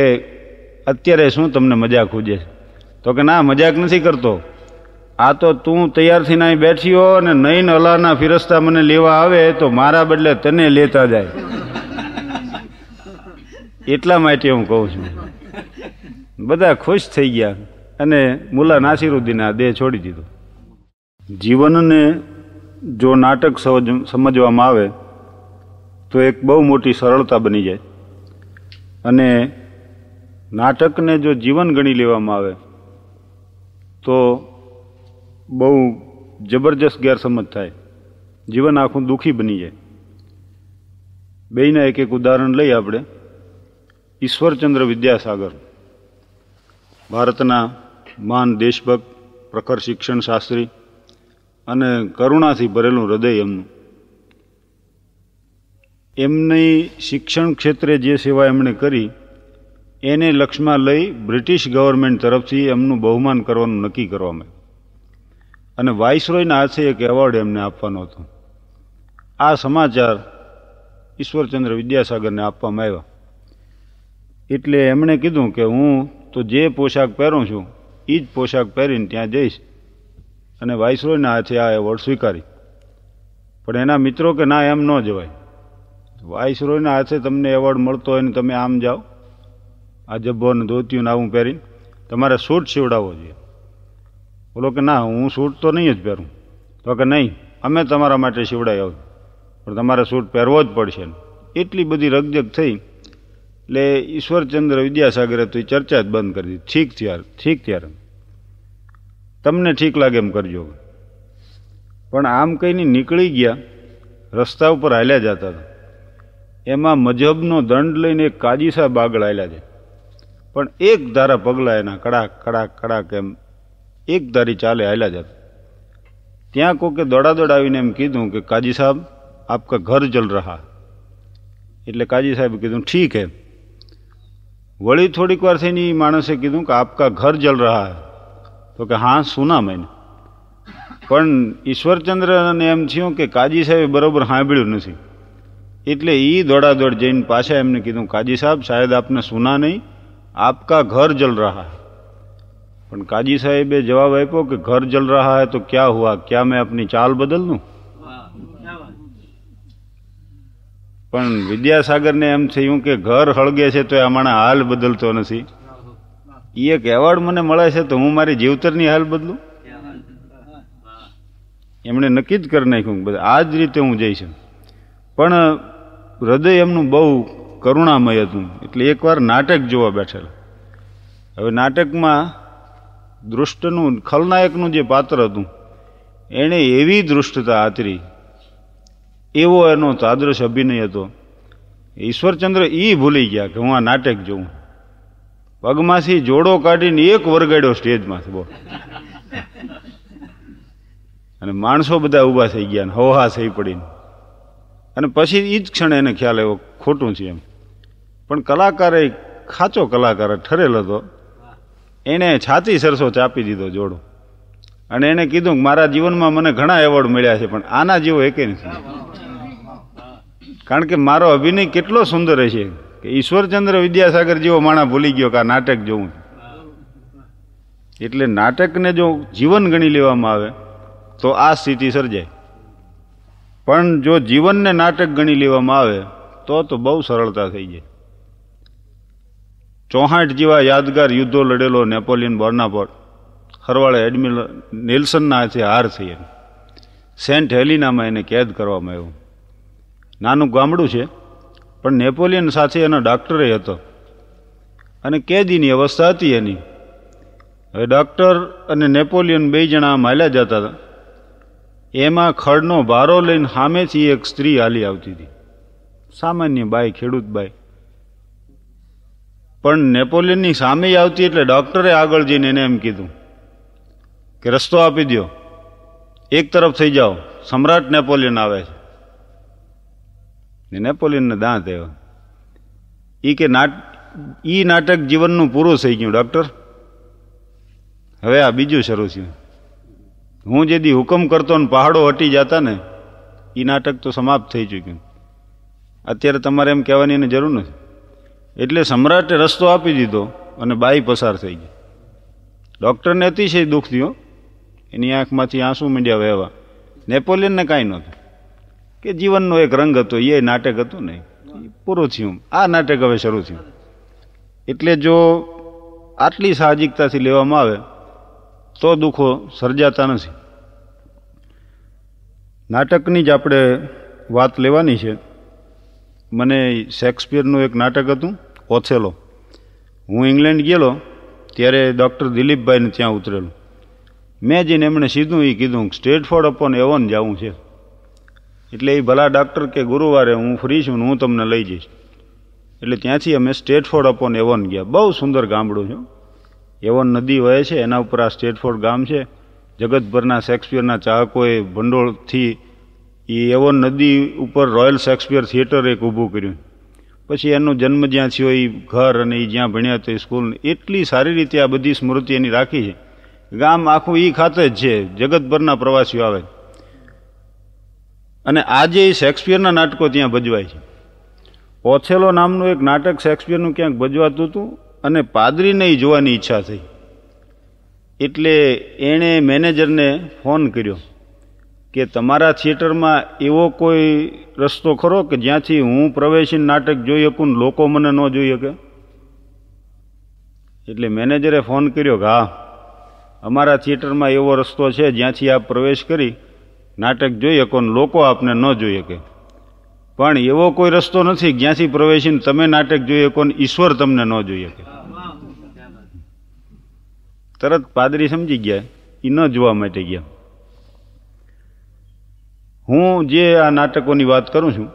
અત્યારે શું તમને મજાક ઉજે તો કે ના મજાક નથી કરતો આ તો તું તૈયારથી થઈને બેઠી હો અને નહીં અલાના ફિરસ્તા મને લેવા આવે તો મારા બદલે તને લેતા જાય એટલા માટે હું કહું છું બધા ખુશ થઈ ગયા અને મુલા નાસિરુદ્દીને આ દેહ છોડી દીધો જીવનને જો નાટક સમજવામાં આવે તો એક બહુ મોટી સરળતા બની જાય અને નાટકને જો જીવન ગણી લેવામાં આવે તો બહુ જબરજસ્ત ગેરસમજ થાય જીવન આખું દુઃખી બની જાય બેયના એક એક ઉદાહરણ લઈએ આપણે ઈશ્વરચંદ્ર વિદ્યાસાગર ભારતના માન દેશભક્ત પ્રખર શિક્ષણ શાસ્ત્રી અને કરુણાથી ભરેલું હૃદય એમનું એમની શિક્ષણ ક્ષેત્રે જે સેવા એમણે કરી એને લક્ષમાં લઈ બ્રિટિશ ગવર્મેન્ટ તરફથી એમનું બહુમાન કરવાનું નક્કી કરવામાં અને વાઇસરોયના હાથે એક એવોર્ડ એમને આપવાનો હતો આ સમાચાર ઈશ્વરચંદ્ર વિદ્યાસાગરને આપવામાં આવ્યા એટલે એમણે કીધું કે હું તો જે પોશાક પહેરું છું એ જ પોશાક પહેરીને ત્યાં જઈશ અને વાઇસરોયના હાથે આ એવોર્ડ સ્વીકારી પણ એના મિત્રો કે ના એમ ન જવાય વાઇસરોયના હાથે તમને એવોર્ડ મળતો હોય ને તમે આમ જાઓ આ જબ્બો ને ધોતિયું ને પહેરીને તમારે સૂટ સીવડાવવો જોઈએ બોલો કે ના હું સૂટ તો નહીં જ પહેરું તો કે નહીં અમે તમારા માટે સીવડાઈ આવું પણ તમારે સૂટ પહેરવો જ પડશે એટલી બધી રગજગ થઈ એટલે ઈશ્વરચંદ્ર વિદ્યાસાગરે તો ચર્ચા જ બંધ કરી દીધી ઠીક ત્યારે ઠીક ત્યારે તમને ઠીક લાગે એમ કરજો પણ આમ કહીને નીકળી ગયા રસ્તા ઉપર હાલ્યા જતા હતા એમાં મજહબનો દંડ લઈને એક કાજી સાહેબ આગળ છે પણ એક ધારા પગલાં એના કડાક કડાક કડાક એમ એક ધારી ચાલે હાલ્યા જતા ત્યાં કોકે દોડા આવીને એમ કીધું કે કાજી સાહેબ આપકા ઘર જલ રહા એટલે કાજી સાહેબે કીધું ઠીક હે વળી થોડીક વાર થઈને એ માણસે કીધું કે આપકા ઘર જલ રહા તો કે હા સુના મેં પણ ઈશ્વરચંદ્રને એમ થયું કે કાજી સાહેબે બરાબર સાંભળ્યું નથી એટલે એ દોડાદોડ જઈને પાછા એમને કીધું કાજી સાહેબ શાયદ આપને સુના નહીં આપકા ઘર જલ રહા પણ કાજી સાહેબે જવાબ આપ્યો કે ઘર જલ રહા હૈ તો ક્યાં હુઆ ક્યા મેં આપની ચાલ બદલનું પણ વિદ્યાસાગરને એમ થયું કે ઘર હળગે છે તો અમારા હાલ બદલતો નથી એ એક એવોર્ડ મને મળે છે તો હું મારી જીવતરની હાલ બદલું એમણે નક્કી જ કરી નાખ્યું આ જ રીતે હું જઈશ પણ હૃદય એમનું બહુ કરુણામય હતું એટલે એકવાર નાટક જોવા બેઠેલા હવે નાટકમાં દુષ્ટનું ખલનાયકનું જે પાત્ર હતું એણે એવી દૃષ્ટતા આચરી એવો એનો તાદૃશ અભિનય હતો ઈશ્વરચંદ્ર એ ભૂલી ગયા કે હું આ નાટક જોઉં પગમાંથી જોડો કાઢીને એક વરગાડ્યો સ્ટેજમાં બોલ અને માણસો બધા ઊભા થઈ ગયા અને હોહા થઈ પડીને અને પછી એ જ ક્ષણે એને ખ્યાલ એવો ખોટું છે એમ પણ કલાકારે ખાચો કલાકાર ઠરેલ હતો એણે છાતી સરસો ચાપી દીધો જોડો અને એણે કીધું મારા જીવનમાં મને ઘણા એવોર્ડ મળ્યા છે પણ આના જેવો એકે નથી કારણ કે મારો અભિનય કેટલો સુંદર છે કે ઈશ્વરચંદ્ર વિદ્યાસાગર જેવો માણા ભૂલી ગયો કે આ નાટક જોવું એટલે નાટકને જો જીવન ગણી લેવામાં આવે તો આ સ્થિતિ સર્જાય પણ જો જીવનને નાટક ગણી લેવામાં આવે તો તો બહુ સરળતા થઈ જાય ચોહાઠ જેવા યાદગાર યુદ્ધો લડેલો નેપોલિયન બોર્નાપોર્ટ હરવાળે એડમિરલ નેલ્સનના હાથે હાર થઈ એમ સેન્ટ હેલિનામાં એને કેદ કરવામાં આવ્યું નાનું ગામડું છે પણ નેપોલિયન સાથે એનો ડૉક્ટરે હતો અને કેદીની અવસ્થા હતી એની હવે ડૉક્ટર અને નેપોલિયન બે જણા માલ્યા જતા હતા એમાં ખડનો ભારો લઈને સામેથી એક સ્ત્રી હાલી આવતી હતી સામાન્ય બાઈ ખેડૂત બાઈ પણ નેપોલિયનની સામે આવતી એટલે ડૉક્ટરે આગળ જઈને એને એમ કીધું કે રસ્તો આપી દો એક તરફ થઈ જાઓ સમ્રાટ નેપોલિયન આવે છે નેપોલિયનને દાંત એવા એ કે નાટ એ નાટક જીવનનું પૂરું થઈ ગયું ડૉક્ટર હવે આ બીજું શરૂ થયું હું જે હુકમ કરતો ને પહાડો હટી જતા ને એ નાટક તો સમાપ્ત થઈ ચૂક્યું અત્યારે તમારે એમ કહેવાની એને જરૂર નથી એટલે સમ્રાટે રસ્તો આપી દીધો અને બાઈ પસાર થઈ ગઈ ડૉક્ટરને અતિશય દુઃખ થયો એની આંખમાંથી આંસુ મીંડ્યા વહેવા નેપોલિયનને કાંઈ નહોતું કે જીવનનો એક રંગ હતો એ નાટક હતું ને પૂરું થયું આ નાટક હવે શરૂ થયું એટલે જો આટલી સાહજિકતાથી લેવામાં આવે તો દુઃખો સર્જાતા નથી નાટકની જ આપણે વાત લેવાની છે મને શેક્સપિયરનું એક નાટક હતું ઓથેલો હું ઇંગ્લેન્ડ ગયેલો ત્યારે ડૉક્ટર દિલીપભાઈને ત્યાં ઉતરેલું મેં જઈને એમણે સીધું એ કીધું સ્ટેટ ફોર્ડ અપોન એવન જવું છે એટલે એ ભલા ડૉક્ટર કે ગુરુવારે હું ફ્રી છું હું તમને લઈ જઈશ એટલે ત્યાંથી અમે સ્ટેટ ફોર્ડ અપોન એવન ગયા બહુ સુંદર ગામડું છું એવન નદી વહે છે એના ઉપર આ સ્ટેટ ફોર્ડ ગામ છે જગતભરના શેક્સપિયરના ચાહકોએ ભંડોળથી એ એવન નદી ઉપર રોયલ શેક્સપિયર થિયેટર એક ઊભું કર્યું પછી એનો જન્મ જ્યાં થયો એ ઘર અને એ જ્યાં ભણ્યા તો એ સ્કૂલ એટલી સારી રીતે આ બધી સ્મૃતિ એની રાખી છે ગામ આખું એ ખાતે જ છે જગતભરના પ્રવાસીઓ આવે અને આજે એ શેક્સપિયરના નાટકો ત્યાં ભજવાય છે ઓથેલો નામનું એક નાટક શેક્સપિયરનું ક્યાંક ભજવાતું હતું અને પાદરીને એ જોવાની ઈચ્છા થઈ એટલે એણે મેનેજરને ફોન કર્યો કે તમારા થિયેટરમાં એવો કોઈ રસ્તો ખરો કે જ્યાંથી હું પ્રવેશીને નાટક જોઈ શકું લોકો મને ન જોઈ શકે એટલે મેનેજરે ફોન કર્યો કે હા અમારા થિયેટરમાં એવો રસ્તો છે જ્યાંથી આપ પ્રવેશ કરી નાટક જોઈ શકો લોકો આપને ન જોઈ શકે પણ એવો કોઈ રસ્તો નથી જ્યાંથી પ્રવેશીને તમે નાટક જોઈ શકો ઈશ્વર તમને ન જોઈ શકે તરત પાદરી સમજી ગયા એ ન જોવા માટે ગયા હું જે આ નાટકોની વાત કરું છું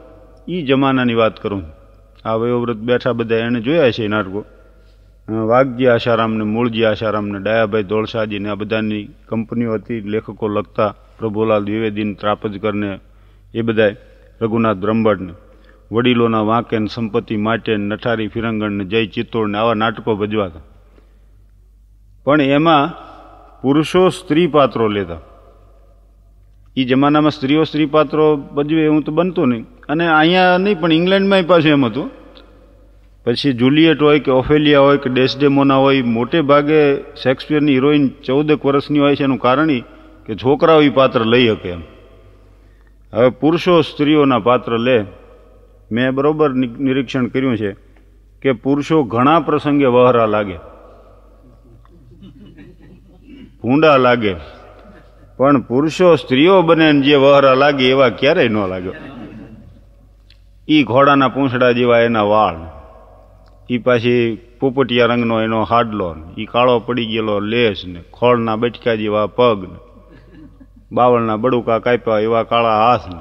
એ જમાનાની વાત કરું છું આ વયોવ્રત બેઠા બધા એણે જોયા છે એ નાટકો વાઘજી આશારામને મૂળજી આશારામને ડાયાભાઈ ધોળસાજીને આ બધાની કંપનીઓ હતી લેખકો લખતા પ્રભુલાલ દ્વિવેદીને ત્રાપજકરને એ બધાએ રઘુનાથ બ્રહ્મભટ્ટને વડીલોના વાંકેન સંપત્તિ માટે નઠારી ફિરંગણને જય ચિત્તોડને આવા નાટકો ભજવાતા પણ એમાં પુરુષો સ્ત્રી પાત્રો લેતા એ જમાનામાં સ્ત્રીઓ સ્ત્રીપાત્રો ભજવે એવું તો બનતું નહીં અને અહીંયા નહીં પણ ઇંગ્લેન્ડમાં પાછું એમ હતું પછી જુલિયટ હોય કે ઓફેલિયા હોય કે ડેસડેમોના હોય મોટે ભાગે શેક્સપિયરની હિરોઈન ચૌદેક વર્ષની હોય છે એનું કારણ એ કે છોકરાઓ એ પાત્ર લઈ શકે એમ હવે પુરુષો સ્ત્રીઓના પાત્ર લે મેં બરાબર નિરીક્ષણ કર્યું છે કે પુરુષો ઘણા પ્રસંગે વહરા લાગે ભૂંડા લાગે પણ પુરુષો સ્ત્રીઓ બને જે વહરા લાગે એવા ક્યારેય ન લાગ્યો એ ઘોડાના પૂંછડા જેવા એના વાળ એ પાછી પોપટિયા રંગનો એનો હાડલો એ કાળો પડી ગયેલો લેસ ને ખોળના બટકા જેવા પગ ને બાવળના બડુકા કાપ્યા એવા કાળા હાથ ને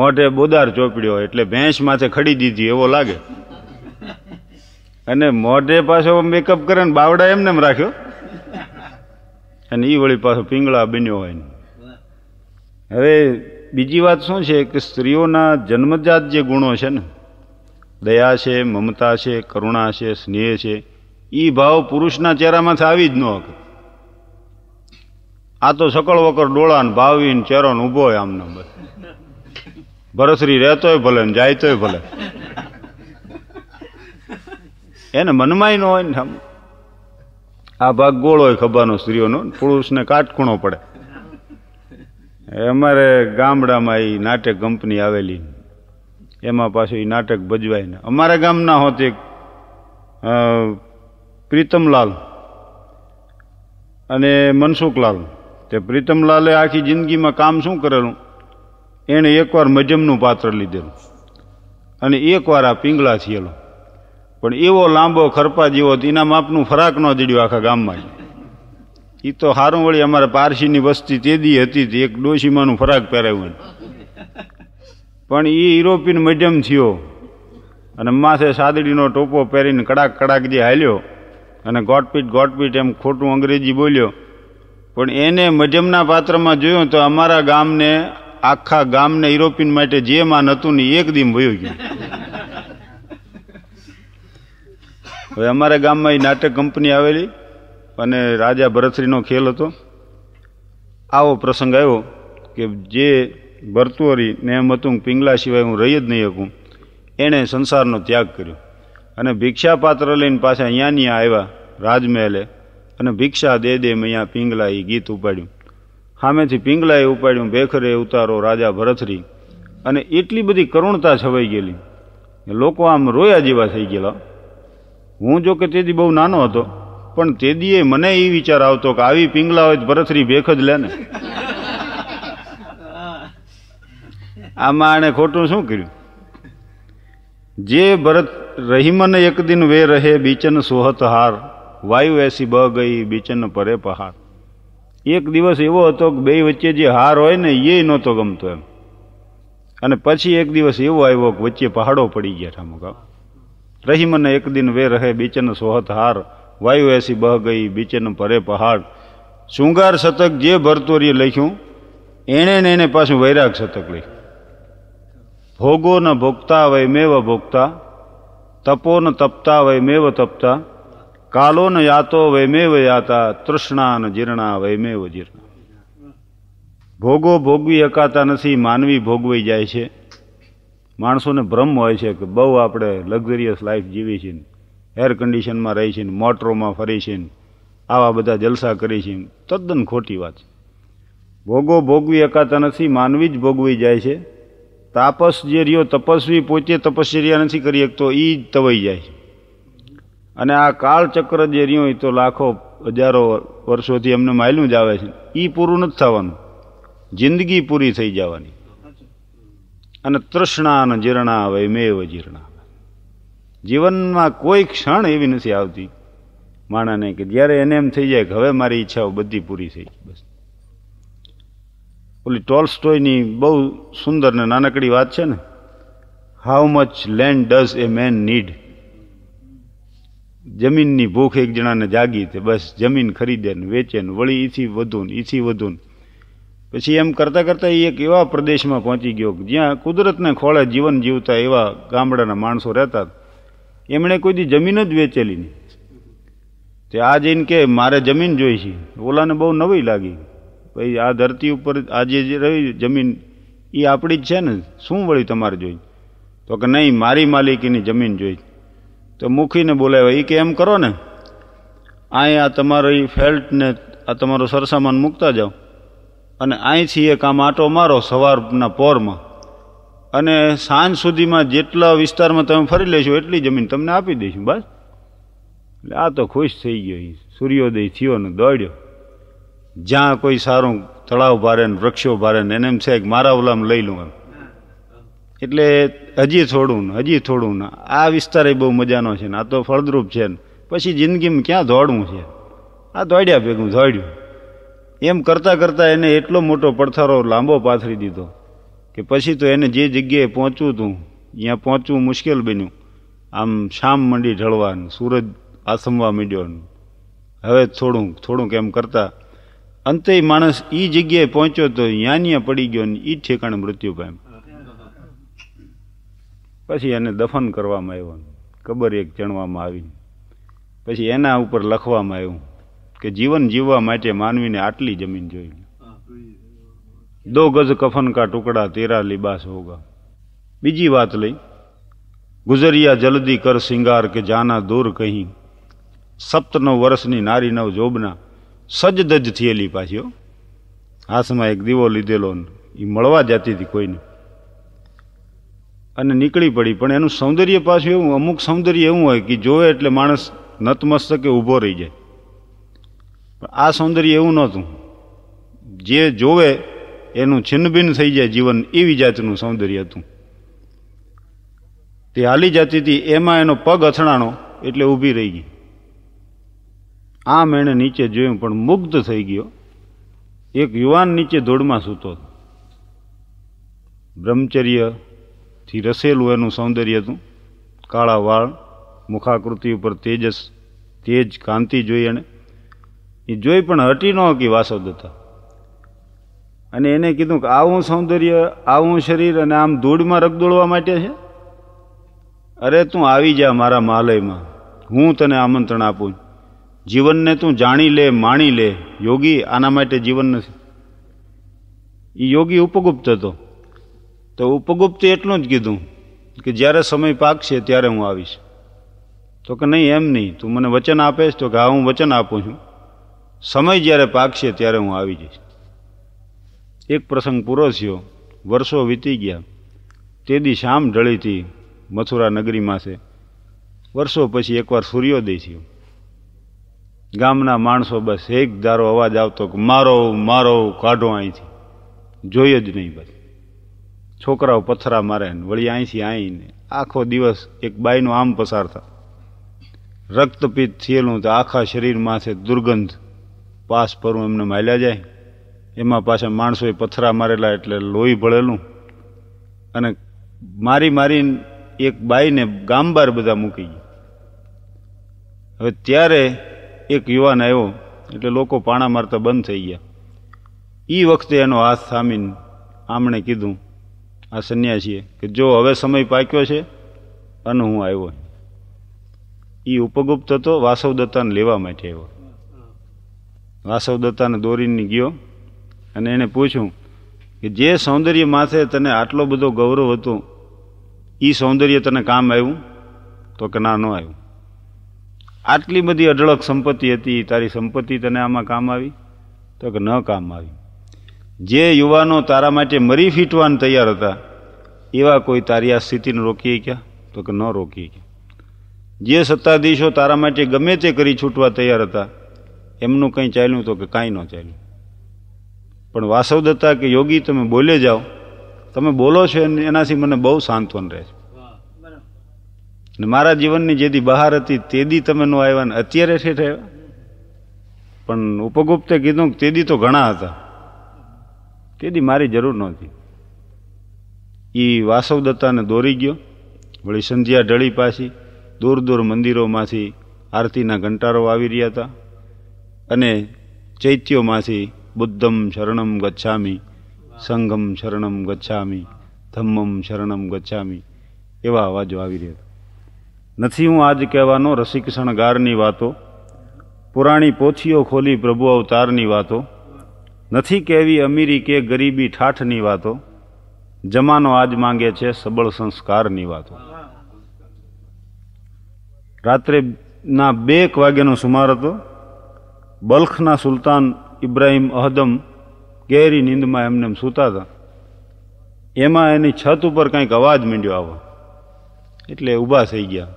મોઢે બોદાર ચોપડ્યો એટલે ભેંસ માથે ખડી દીધી એવો લાગે અને મોઢે પાછો મેકઅપ કરે ને બાવડા એમને રાખ્યો અને એ વળી પાછો પીંગળા બન્યો હોય ને હવે બીજી વાત શું છે કે સ્ત્રીઓના જન્મજાત જે ગુણો છે ને દયા છે મમતા છે કરુણા છે સ્નેહ છે એ ભાવ પુરુષના ચહેરામાંથી આવી જ ન શકે આ તો સકળ વકર ડોળા ને ભાવી ને ચહેરો ને ઊભો હોય આમને ભરસરી રહેતોય ભલે ને જાય તોય ભલે એને મનમાંય ન હોય ને આ ભાગ ગોળો હોય ખભાનો સ્ત્રીઓનો પુરુષને કાટખૂણો પડે અમારે ગામડામાં એ નાટક કંપની આવેલી એમાં પાછું એ નાટક ભજવાય ને અમારા ગામના હોત એક પ્રીતમલાલ અને મનસુખલાલ તે પ્રીતમલાલે આખી જિંદગીમાં કામ શું કરેલું એણે એકવાર મજમનું પાત્ર લીધેલું અને એકવાર આ પિંગલા થયેલું પણ એવો લાંબો ખરપા જેવો એના માપનું ફરાક ન દીડ્યું આખા ગામમાં એ તો હારું વળી અમારે પારસીની વસ્તી તેદી હતી તે એક ડોશીમાનું ફરાક પહેરાવ્યું પણ એ યુરોપિયન મધ્યમ થયો અને માથે સાદડીનો ટોપો પહેરીને કડાક કડાક જે હાલ્યો અને ગોટપીટ ગોટપીટ એમ ખોટું અંગ્રેજી બોલ્યો પણ એને મધ્યમના પાત્રમાં જોયું તો અમારા ગામને આખા ગામને યુરોપિયન માટે જે માન હતું ને એક દિન ભયું ગયું હવે અમારા ગામમાં એ નાટક કંપની આવેલી અને રાજા ભરતશ્રીનો ખેલ હતો આવો પ્રસંગ આવ્યો કે જે ભરતુવરી ને એમ હતું પિંગલા સિવાય હું રહી જ નહીં શકું એણે સંસારનો ત્યાગ કર્યો અને ભિક્ષાપાત્ર લઈને પાછા અહીંયાની આવ્યા રાજમહેલે અને ભિક્ષા દે દે મૈયા પિંગલા એ ગીત ઉપાડ્યું સામેથી પિંગલાએ ઉપાડ્યું બેખરે ઉતારો રાજા ભરથરી અને એટલી બધી કરુણતા છવાઈ ગયેલી લોકો આમ રોયા જેવા થઈ ગયેલા હું જો કે તેથી બહુ નાનો હતો પણ તેદીએ મને એ વિચાર આવતો કે આવી પિંગલા હોય ભરતરી ભેખ જ લે ને આમાં આણે ખોટું શું કર્યું જે ભરત રહીમન એક દિન વે રહે બીચન સોહત હાર વાયુ એસી બ ગઈ બીચન પરે પહાર એક દિવસ એવો હતો કે બે વચ્ચે જે હાર હોય ને એ નહોતો ગમતો એમ અને પછી એક દિવસ એવો આવ્યો કે વચ્ચે પહાડો પડી ગયા ઠામુકા રહી મને એક દિન વે રહે બીચન સોહત હાર વાયુ એસી બહ ગઈ બીચન પરે પહાડ શૃંગાર શતક જે ભરતોરીએ લખ્યું એણે ને એને પાછું વૈરાગ શતક લખ્યું ભોગો ન ભોગતા વય મેવ ભોગતા તપો ન તપતા વય મેવ તપતા કાલો ન યાતો વય મેવ યાતા તૃષ્ણા ન જીર્ણા વય મેવ જીર્ણા ભોગો ભોગવી અકાતા નથી માનવી ભોગવી જાય છે માણસોને ભ્રમ હોય છે કે બહુ આપણે લક્ઝરિયસ લાઈફ જીવી છીએ એર કન્ડિશનમાં રહી છીએ મોટરોમાં ફરી છે આવા બધા જલસા કરી છે તદ્દન ખોટી વાત છે ભોગો ભોગવી અકાતા નથી માનવી જ ભોગવી જાય છે તાપસ જે રહ્યો તપસ્વી પોતે તપશ્ચર્યા નથી કરી શકતો એ જ તવાઈ જાય છે અને આ કાળચક્ર જે રહ્યો એ તો લાખો હજારો વર્ષોથી એમને માયલું જ આવે છે એ પૂરું નથી થવાનું જિંદગી પૂરી થઈ જવાની અને જીર્ણા જીર્ણાવે મેવ જીર્ણાવે જીવનમાં કોઈ ક્ષણ એવી નથી આવતી માણાને કે જ્યારે એને એમ થઈ જાય કે હવે મારી ઈચ્છાઓ બધી પૂરી થઈ બસ ઓલી ટોલ સ્ટોયની બહુ સુંદર ને નાનકડી વાત છે ને how much land does a man need જમીનની ભૂખ એક જણાને જાગી તે બસ જમીન ખરીદે ને વેચે ને વળી ઈથી વધુ ને ઈથી વધુ ને પછી એમ કરતાં કરતાં એ એક એવા પ્રદેશમાં પહોંચી ગયો જ્યાં કુદરતને ખોળે જીવન જીવતા એવા ગામડાના માણસો રહેતા એમણે કોઈ દી જમીન જ વેચેલી નહીં તે આ જઈને કે મારે જમીન જોઈ છે ઓલાને બહુ નવી લાગી ભાઈ આ ધરતી ઉપર આજે જે રહી જમીન એ આપણી જ છે ને શું વળી તમારે જોઈ તો કે નહીં મારી માલિકીની જમીન જોઈ તો મુખીને બોલાવ્યા એ કે એમ કરો ને આ તમારી ફેલ્ટને આ તમારો સરસામાન મૂકતા જાઓ અને અહીંથી એક આમ આટો મારો સવારના પોરમાં અને સાંજ સુધીમાં જેટલા વિસ્તારમાં તમે ફરી લેશો એટલી જમીન તમને આપી દઈશું બસ એટલે આ તો ખુશ થઈ ગયો સૂર્યોદય થયો ને દોડ્યો જ્યાં કોઈ સારું તળાવ ભારે ને વૃક્ષો ભારે ને એને એમ છે કે મારા ઓલામ લઈ લઉં એમ એટલે હજી થોડું ને હજી થોડું ને આ વિસ્તાર એ બહુ મજાનો છે ને આ તો ફળદ્રુપ છે ને પછી જિંદગીમાં ક્યાં દોડવું છે આ દોડ્યા ભેગું દોડ્યું એમ કરતાં કરતાં એને એટલો મોટો પડથારો લાંબો પાથરી દીધો કે પછી તો એને જે જગ્યાએ પહોંચવું હતું ત્યાં પહોંચવું મુશ્કેલ બન્યું આમ શામ મંડી ઢળવાનું સૂરજ આસમવા માંડ્યો હવે થોડુંક થોડુંક એમ કરતાં અંતે માણસ એ જગ્યાએ પહોંચ્યો તો યાનિયા પડી ગયો ને એ ઠેકાણે મૃત્યુ પામ્યો પછી એને દફન કરવામાં આવ્યો કબર એક ચણવામાં આવી પછી એના ઉપર લખવામાં આવ્યું કે જીવન જીવવા માટે માનવીને આટલી જમીન જોઈ દો ગજ કફન કા ટુકડા તેરા લિબાસ હોગા બીજી વાત લઈ ગુજરિયા જલ્દી કર સિંગાર કે જાના દૂર કહી સપ્ત નવ વર્ષની નારી નવ જોબના સજદજ થયેલી પાછીઓ હાથમાં એક દીવો લીધેલો એ મળવા જતી હતી કોઈને અને નીકળી પડી પણ એનું સૌંદર્ય પાછું એવું અમુક સૌંદર્ય એવું હોય કે જોવે એટલે માણસ નતમસ્તકે ઊભો રહી જાય આ સૌંદર્ય એવું નહોતું જે જોવે એનું છિન્નભિન્ન થઈ જાય જીવન એવી જાતનું સૌંદર્ય હતું તે હાલી જતી હતી એમાં એનો પગ અથડાણો એટલે ઊભી રહી ગઈ આમ એણે નીચે જોયું પણ મુગ્ધ થઈ ગયો એક યુવાન નીચે ધોળમાં સૂતો બ્રહ્મચર્યથી રસેલું એનું સૌંદર્ય હતું કાળા વાળ મુખાકૃતિ ઉપર તેજસ તેજ કાંતિ જોઈ એણે એ જોઈ પણ હટી ન કે વાસવદત્તા અને એને કીધું કે આવું સૌંદર્ય આવું શરીર અને આમ ધૂળમાં રગદોળવા માટે છે અરે તું આવી જા મારા માલયમાં હું તને આમંત્રણ આપું જીવનને તું જાણી લે માણી લે યોગી આના માટે જીવન નથી એ યોગી ઉપગુપ્ત હતો તો ઉપગુપ્તે એટલું જ કીધું કે જ્યારે સમય પાકશે ત્યારે હું આવીશ તો કે નહીં એમ નહીં તું મને વચન આપેશ તો કે હા હું વચન આપું છું સમય જ્યારે પાકશે ત્યારે હું આવી જઈશ એક પ્રસંગ પૂરો થયો વર્ષો વીતી ગયા તે દી શામ ઢળીતી મથુરા નગરીમાં છે વર્ષો પછી એકવાર સૂર્યોદય થયો ગામના માણસો બસ એક ધારો અવાજ આવતો કે મારો મારો કાઢો અહીંથી જોઈએ જ નહીં બસ છોકરાઓ પથરા મારે ને વળી અહીંથી આવીને આખો દિવસ એક બાઈનું આમ પસાર થાય રક્તપિત થયેલું તો આખા શરીરમાં છે દુર્ગંધ પાસ પરું એમને માલ્યા જાય એમાં પાછા માણસોએ પથરા મારેલા એટલે લોહી ભળેલું અને મારી મારી એક બાઈને ગામબાર બધા મૂકી ગયા હવે ત્યારે એક યુવાન આવ્યો એટલે લોકો પાણા મારતા બંધ થઈ ગયા એ વખતે એનો હાથ થામીને આમણે કીધું આ સંન્યાસીએ કે જો હવે સમય પાક્યો છે અને હું આવ્યો એ ઉપગુપ્ત હતો વાસવદત્તાને લેવા માટે આવ્યો વાસવદત્તાને દોરીને ગયો અને એને પૂછ્યું કે જે સૌંદર્ય માથે તને આટલો બધો ગૌરવ હતો એ સૌંદર્ય તને કામ આવ્યું તો કે ના ન આવ્યું આટલી બધી અઢળક સંપત્તિ હતી તારી સંપત્તિ તને આમાં કામ આવી તો કે ન કામ આવી જે યુવાનો તારા માટે મરી ફીટવાને તૈયાર હતા એવા કોઈ તારી આ સ્થિતિને રોકીએ ક્યાં તો કે ન રોકીએ ક્યાં જે સત્તાધીશો તારા માટે ગમે તે કરી છૂટવા તૈયાર હતા એમનું કંઈ ચાલ્યું તો કે કાંઈ ન ચાલ્યું પણ વાસવદત્તા કે યોગી તમે બોલે જાઓ તમે બોલો છો એનાથી મને બહુ સાંત્વન રહે છે અને મારા જીવનની જેદી બહાર હતી તેદી તમે નો આવ્યા ને અત્યારે ઠેઠ આવ્યા પણ ઉપગુપ્તે કીધું કે તેદી તો ઘણા હતા તેદી મારી જરૂર નહોતી એ વાસવદત્તાને દોરી ગયો વળી સંધ્યા ઢળી પાછી દૂર દૂર મંદિરોમાંથી આરતીના ઘંટારો આવી રહ્યા હતા અને ચૈત્યોમાંથી બુદ્ધમ શરણમ ગચ્છામી સંઘમ શરણમ ગચ્છામી ધમ્મમ શરણમ ગચ્છામી એવા અવાજો આવી રહ્યા નથી હું આજ કહેવાનો રસિક શણગારની વાતો પુરાણી પોથીઓ ખોલી પ્રભુ અવતારની વાતો નથી કહેવી અમીરી કે ગરીબી ઠાઠની વાતો જમાનો આજ માંગે છે સબળ સંસ્કારની વાતો રાત્રે ના બે એક વાગ્યાનો સુમાર હતો બલ્ખના સુલતાન ઇબ્રાહીમ અહદમ ગેરી નીંદમાં એમને એમ સૂતા હતા એમાં એની છત ઉપર કંઈક અવાજ માંડ્યો આવો એટલે ઊભા થઈ ગયા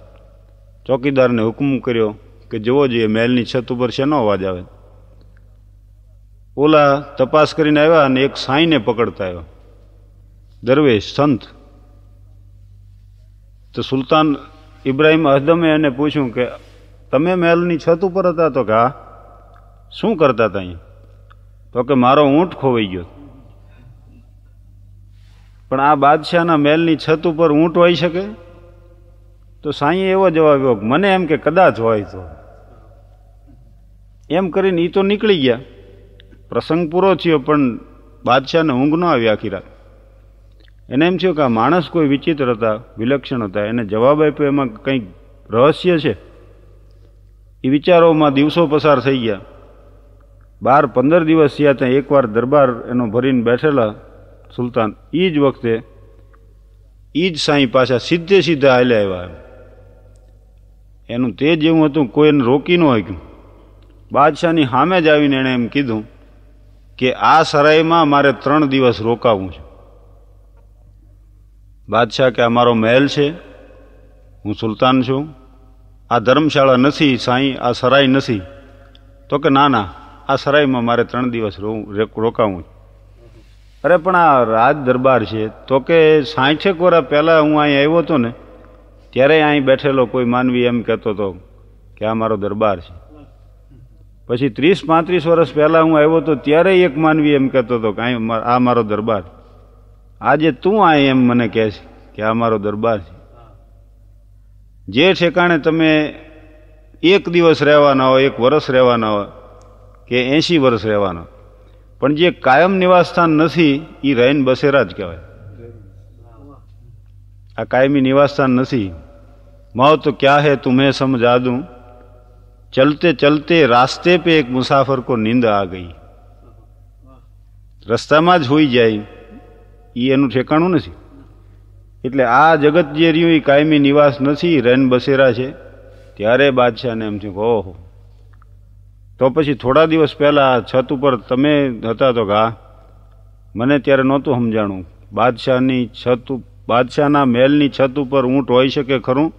ચોકીદારને હુકમ કર્યો કે જવો જોઈએ મહેલની છત ઉપર શેનો અવાજ આવે ઓલા તપાસ કરીને આવ્યા અને એક સાંઈને પકડતા આવ્યો દરવેશ સંત તો સુલતાન ઇબ્રાહીમ અહદમે એને પૂછ્યું કે તમે મહેલની છત ઉપર હતા તો કે હા શું કરતા હતા અહીં તો કે મારો ઊંટ ખોવાઈ ગયો પણ આ બાદશાહના મહેલની છત ઉપર ઊંટ હોઈ શકે તો સાંઈએ એવો જવાબ આવ્યો મને એમ કે કદાચ હોય તો એમ કરીને એ તો નીકળી ગયા પ્રસંગ પૂરો થયો પણ બાદશાહને ઊંઘ ન આવી આખી રાત એને એમ થયું કે આ માણસ કોઈ વિચિત્ર હતા વિલક્ષણ હતા એને જવાબ આપ્યો એમાં કંઈક રહસ્ય છે એ વિચારોમાં દિવસો પસાર થઈ ગયા બાર પંદર દિવસ થયા ત્યાં એકવાર દરબાર એનો ભરીને બેઠેલા સુલતાન એ જ વખતે એ જ સાંઈ પાછા સીધે સીધા હાલ્યા આવ્યા એનું તે જ એવું હતું કોઈ એને રોકી ન હક્યું બાદશાહની સામે જ આવીને એણે એમ કીધું કે આ સરાઈમાં મારે ત્રણ દિવસ રોકાવું છે બાદશાહ કે આ મારો મહેલ છે હું સુલતાન છું આ ધર્મશાળા નથી સાંઈ આ સરાઈ નથી તો કે ના ના આ સરાઈમાં મારે ત્રણ દિવસ રોવું રોકાવું અરે પણ આ રાજ દરબાર છે તો કે સાંઠેક વર્ષ પહેલાં હું અહીં આવ્યો હતો ને ત્યારે અહીં બેઠેલો કોઈ માનવી એમ કહેતો હતો કે આ મારો દરબાર છે પછી ત્રીસ પાંત્રીસ વર્ષ પહેલાં હું આવ્યો હતો ત્યારે એક માનવી એમ કહેતો હતો કે અહીં આ મારો દરબાર આજે તું અહીં એમ મને કહે છે કે આ મારો દરબાર છે જે ઠેકાણે તમે એક દિવસ રહેવાના હો એક વર્ષ રહેવાના હોય કે એંશી વર્ષ રહેવાનો પણ જે કાયમ નિવાસસ્થાન નથી એ રૈન બસેરા જ કહેવાય આ કાયમી નિવાસસ્થાન નથી મહત્વ તો ક્યાં હે તુમે સમજા દઉં ચલતે ચલતે રાસ્તે પે એક મુસાફર કો નીંદ આ ગઈ રસ્તામાં જ હોઈ જાય એ એનું ઠેકાણું નથી એટલે આ જગત જે રહ્યું એ કાયમી નિવાસ નથી રૈન બસેરા છે ત્યારે બાદશાહને એમ થયું ઓહો તો પછી થોડા દિવસ પહેલાં છત ઉપર તમે હતા તો ઘા મને ત્યારે નહોતું સમજાણું બાદશાહની છત બાદશાહના મહેલની છત ઉપર ઊંટ હોઈ શકે ખરું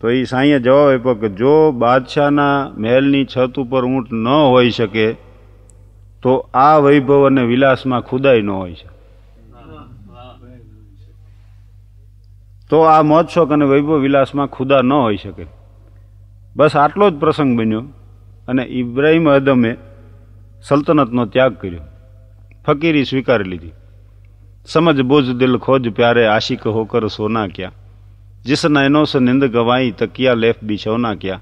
તો એ સાંઈએ જવાબ આપ્યો કે જો બાદશાહના મહેલની છત ઉપર ઊંટ ન હોઈ શકે તો આ વૈભવ અને વિલાસમાં ખુદાઈ ન હોય છે તો આ મોજશોક અને વૈભવ વિલાસમાં ખુદા ન હોઈ શકે બસ આટલો જ પ્રસંગ બન્યો અને ઇબ્રાહિમ અદમે સલ્તનતનો ત્યાગ કર્યો ફકીરી સ્વીકારી લીધી સમજ બોજ દિલ ખોજ પ્યારે આશિક હોકર સોના ક્યા જિસના એનોસ નિંદ ગવાઈ તકિયા લેફ બિછોના ક્યા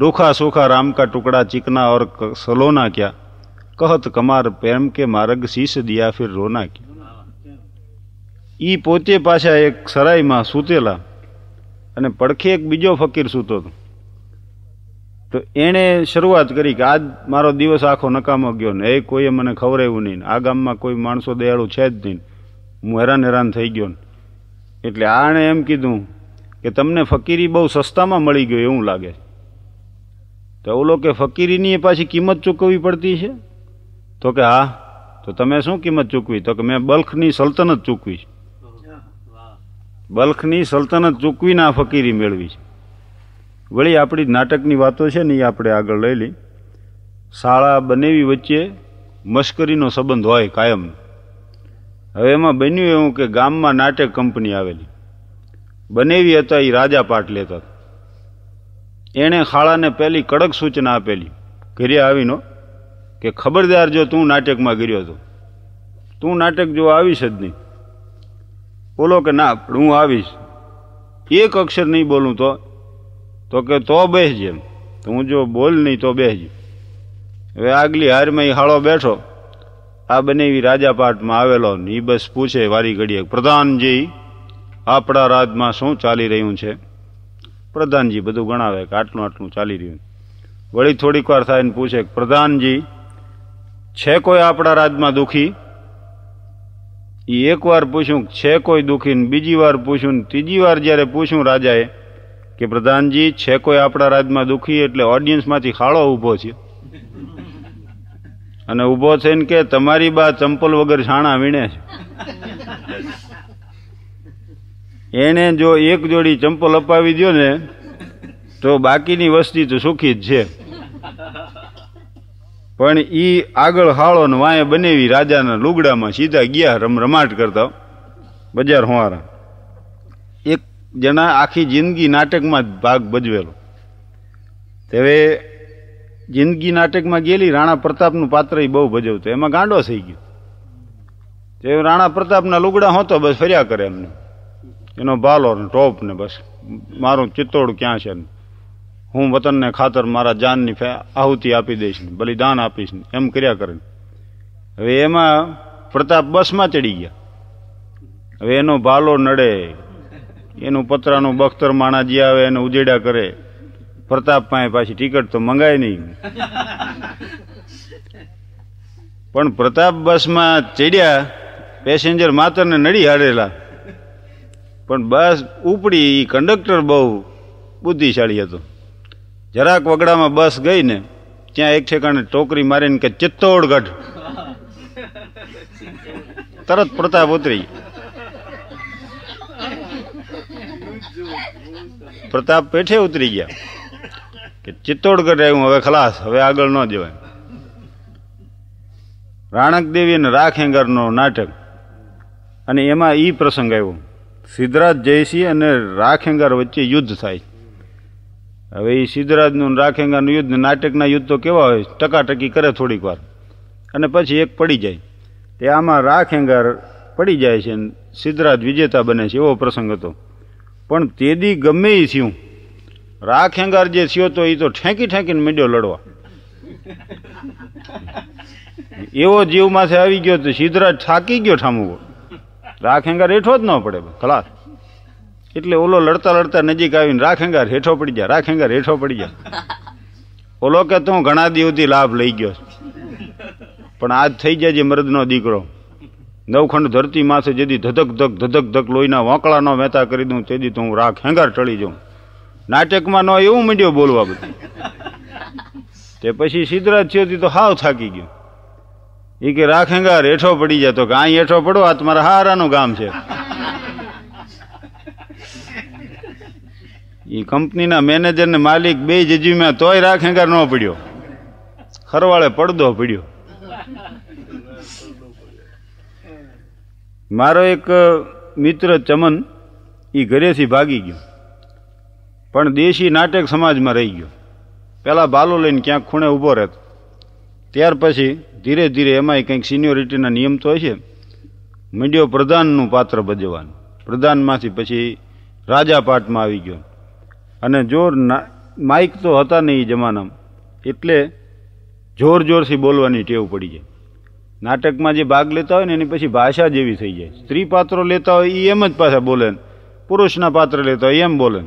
રૂખા સોખા રામકા ટુકડા ચિકના ઓર સલોના ક્યા કહત કમાર પ્રેમ કે માર્ગ શીશ દિયા ફિર રોના ક્યા ઈ પોતે પાછા એક સરાઈમાં સૂતેલા અને પડખે એક બીજો ફકીર સૂતો હતો તો એણે શરૂઆત કરી કે આજ મારો દિવસ આખો નકામો ગયો ને એ કોઈએ મને ખવરાવ્યું નહીં આ ગામમાં કોઈ માણસો દયાળુ છે જ નહીં હું હેરાન હેરાન થઈ ગયો ને એટલે આણે એમ કીધું કે તમને ફકીરી બહુ સસ્તામાં મળી ગયો એવું લાગે તો ઓલો કે ફકીરીની એ પાછી કિંમત ચૂકવવી પડતી છે તો કે હા તો તમે શું કિંમત ચૂકવી તો કે મેં બલ્ખની સલ્તનત ચૂકવી છે બલ્ખની સલ્તનત ચૂકવીને આ ફકીરી મેળવી છે વળી આપણી નાટકની વાતો છે ને એ આપણે આગળ લઈ લઈ શાળા બનેવી વચ્ચે મશ્કરીનો સંબંધ હોય કાયમ હવે એમાં બન્યું એવું કે ગામમાં નાટક કંપની આવેલી બનેવી હતા એ રાજા પાટ લેતા એણે ખાળાને પહેલી કડક સૂચના આપેલી ઘરે આવીનો કે ખબરદાર જો તું નાટકમાં ગયો હતો તું નાટક જો આવીશ જ નહીં બોલો કે ના હું આવીશ એક અક્ષર નહીં બોલું તો તો કે તો બેસજે એમ તો હું જો બોલ નહીં તો બેસજે હવે આગલી હારમાં એ હાળો બેઠો આ બને બંને રાજાપાટમાં આવેલો ને એ બસ પૂછે વારી ઘડીએ પ્રધાનજી આપણા રાજમાં શું ચાલી રહ્યું છે પ્રધાનજી બધું ગણાવે કે આટલું આટલું ચાલી રહ્યું વળી થોડીક વાર થાય ને પૂછે પ્રધાનજી છે કોઈ આપણા રાજમાં દુઃખી એ એકવાર પૂછ્યું છે કોઈ દુઃખી ને બીજી વાર પૂછ્યું ને ત્રીજી વાર જ્યારે પૂછ્યું રાજાએ કે પ્રધાનજી છે કોઈ આપણા રાજમાં દુઃખી એટલે ઓડિયન્સમાંથી ખાળો ઊભો છે અને ઊભો થઈને કે તમારી બા ચંપલ વગર છાણા વીણે છે એણે જો એક જોડી ચંપલ અપાવી દો ને તો બાકીની વસ્તી તો સુખી જ છે પણ ઈ આગળ હાળો ને વાંય બનેવી રાજાના લુગડામાં સીધા ગયા રમ રમાટ કરતા બજાર હોવારા જેના આખી જિંદગી નાટકમાં ભાગ ભજવેલો તેવે જિંદગી નાટકમાં ગયેલી રાણા પ્રતાપનું પાત્ર એ બહુ ભજવતો એમાં ગાંડો થઈ ગયો તે રાણા પ્રતાપના લુગડા હોતો બસ ફર્યા કરે એમને એનો ભાલો ને ટોપ ને બસ મારું ચિત્તોડ ક્યાં છે હું વતનને ખાતર મારા જાનની આહુતિ આપી દઈશ ને બલિદાન આપીશ ને એમ કર્યા કરે હવે એમાં પ્રતાપ બસમાં ચડી ગયા હવે એનો ભાલો નડે એનું પતરાનું બખ્તર માણા જે આવે એને ઉજેડા કરે પ્રતાપ પાસે પાછી ટિકિટ તો મંગાય નહીં પણ પ્રતાપ બસમાં ચડ્યા પેસેન્જર માતરને નડી હાડેલા પણ બસ ઉપડી કંડક્ટર બહુ બુદ્ધિશાળી હતો જરાક વગડામાં બસ ગઈ ને ત્યાં એક ઠેકાણે ટોકરી મારીને કે ચિત્તોડગઢ
તરત પ્રતાપ ઉતરી
પ્રતાપ પેઠે ઉતરી ગયા કે ચિત્તોડગઢ આવ્યું હવે ખલાસ હવે આગળ ન જવાય રાણક દેવી અને રાખેંગરનો નાટક અને એમાં એ પ્રસંગ આવ્યો સિદ્ધરાજ જયસિંહ અને રાખેંગર વચ્ચે યુદ્ધ થાય હવે એ સિદ્ધરાજનું રાખેંગરનું યુદ્ધ નાટકના યુદ્ધ તો કેવા હોય ટકાટકી કરે થોડીક વાર અને પછી એક પડી જાય તે આમાં રાખેંગર પડી જાય છે સિદ્ધરાજ વિજેતા બને છે એવો પ્રસંગ હતો પણ તેદી ગમે એ થયું રાખ હેંગાર જે સિયો તો એ તો ઠેંકી ઠેંકીને મીડ્યો લડવા એવો જીવ માથે આવી ગયો તો સિદ્ધરાજ થાકી ગયો ઠામુવો રાખ હેંગાર હેઠો જ ન પડે ખલાસ એટલે ઓલો લડતા લડતા નજીક આવીને રાખ હેંગાર હેઠો પડી જાય રાખ હેંગાર હેઠો પડી જાય ઓલો કે તું ઘણા દિવસથી લાભ લઈ ગયો પણ આજ થઈ જાય જે મરદનો દીકરો નવખંડ ધરતી માસે જેદી ધધક ધક ધધક ધક લોહીના વાંકળાનો મહેતા કરી દઉં તેદી તો હું રાખ હેંગાર ચડી જાઉં નાટકમાં ન એવું મંડ્યો બોલવા બધું તે પછી સિદ્ધરાજ થયો તો હાવ થાકી ગયો એ કે રાખ હેંગાર હેઠો પડી જતો કે અહીં હેઠો પડો આ તમારા હારાનું ગામ છે એ કંપનીના મેનેજરને માલિક બે જજીમાં તોય રાખ હેંગાર ન પડ્યો ખરવાળે પડદો પડ્યો મારો એક મિત્ર ચમન એ ઘરેથી ભાગી ગયો પણ દેશી નાટક સમાજમાં રહી ગયો પહેલાં બાલો લઈને ક્યાંક ખૂણે ઊભો રહેતો ત્યાર પછી ધીરે ધીરે એમાંય કંઈક સિનિયોરિટીના નિયમ તો છે મીડિયો પ્રધાનનું પાત્ર ભજવવાનું પ્રધાનમાંથી પછી રાજા પાટમાં આવી ગયો અને જોર માઇક તો હતા નહીં એ જમાનામાં એટલે જોર જોરથી બોલવાની ટેવ પડી જાય નાટકમાં જે ભાગ લેતા હોય ને એની પછી ભાષા જેવી થઈ જાય સ્ત્રી પાત્રો લેતા હોય એ એમ જ પાછા બોલે પુરુષના પાત્ર લેતા હોય એમ બોલે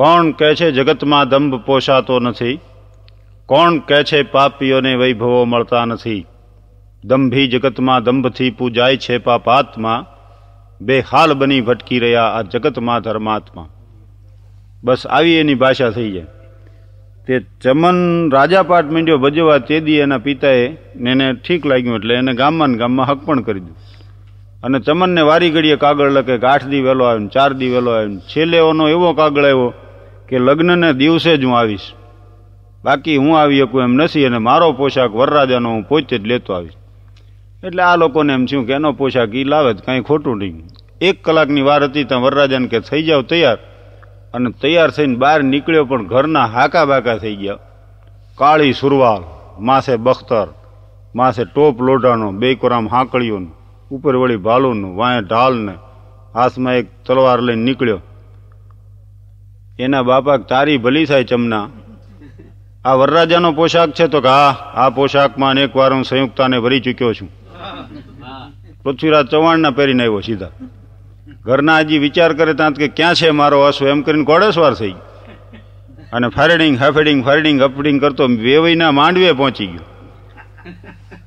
કોણ કહે છે જગતમાં દંભ પોષાતો નથી કોણ કહે છે પાપીઓને વૈભવો મળતા નથી દંભી જગતમાં દંભથી પૂજાય છે પાપાત્મા બેહાલ બની ભટકી રહ્યા આ જગતમાં ધર્માત્મા બસ આવી એની ભાષા થઈ જાય તે ચમન રાજાપાટ મીંડ્યો ભજવા તે દી એના પિતાએ એને ઠીક લાગ્યું એટલે એને ગામમાં ગામમાં હક પણ કરી દીધું અને ચમનને વારી ઘડીએ કાગળ લખે કે આઠ દી વહેલો આવ્યો ચાર દી વહેલો આવ્યો છેલ્લે ઓનો એવો કાગળ આવ્યો કે લગ્નને દિવસે જ હું આવીશ બાકી હું આવી શકું એમ નથી અને મારો પોશાક વરરાજાનો હું પોતે જ લેતો આવીશ એટલે આ લોકોને એમ થયું કે એનો પોશાક એ લાવે જ કાંઈ ખોટું નહીં એક કલાકની વાર હતી ત્યાં વરરાજાને કે થઈ જાવ તૈયાર અને તૈયાર થઈને બહાર નીકળ્યો પણ ઘરના હાકા બાકા થઈ ગયા કાળી સુરવાલ માસે બખ્તર માસે ટોપ લોઢાનો બે કોરામ હાંકળીઓનું ઉપર વળી ભાલુનું વાંય ઢાલને હાથમાં એક તલવાર લઈને નીકળ્યો એના બાપા તારી ભલી થાય ચમના આ વરરાજાનો પોશાક છે તો કે હા આ પોશાકમાં અનેક વાર હું સંયુક્તાને ભરી ચૂક્યો છું પૃથ્વીરાજ ચૌહાણના પહેરીને આવ્યો સીધા ઘરના હજી વિચાર કરે ત્યાં કે ક્યાં છે મારો અશ્વ એમ કરીને ઘોડેસવાર થઈ ગયો અને ફારડિંગ હફેડિંગ ફારડિંગ અપડિંગ કરતો વેવઈના માંડવે પહોંચી ગયો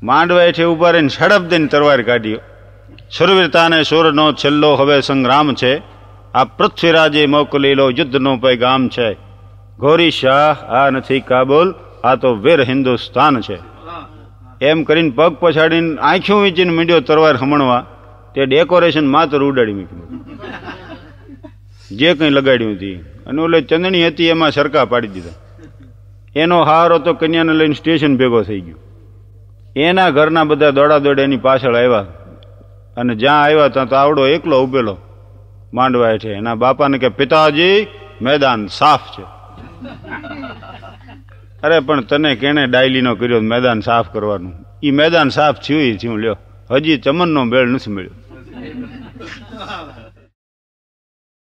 માંડવા એઠે ઉભા રહીને ઝડપ દઈને તરવાર કાઢ્યો સુરવીરતાને સુરનો છેલ્લો હવે સંગ્રામ છે આ પૃથ્વીરાજે મોકલેલો યુદ્ધનો પૈગામ છે ઘોરી શાહ આ નથી કાબુલ આ તો વીર હિન્દુસ્તાન છે એમ કરીને પગ પછાડીને આંખ્યું વીંચીને મીંડ્યો તરવાર હમણવા તે ડેકોરેશન માત્ર ઉડાડી મૂક્યું જે કંઈ લગાડ્યું હતી અને ઓલે ચંદણી હતી એમાં સરકા પાડી દીધા એનો હારો તો કન્યાને લઈને સ્ટેશન ભેગો થઈ ગયો એના ઘરના બધા દોડા દોડે એની પાછળ આવ્યા અને જ્યાં આવ્યા ત્યાં તો આવડો એકલો ઉભેલો માંડવા હેઠે એના બાપાને કે પિતાજી મેદાન સાફ છે અરે પણ તને કેણે ડાયલીનો કર્યો મેદાન સાફ કરવાનું એ મેદાન સાફ થયું થયું લ્યો હજી ચમનનો મેળ નથી મળ્યો
Hello.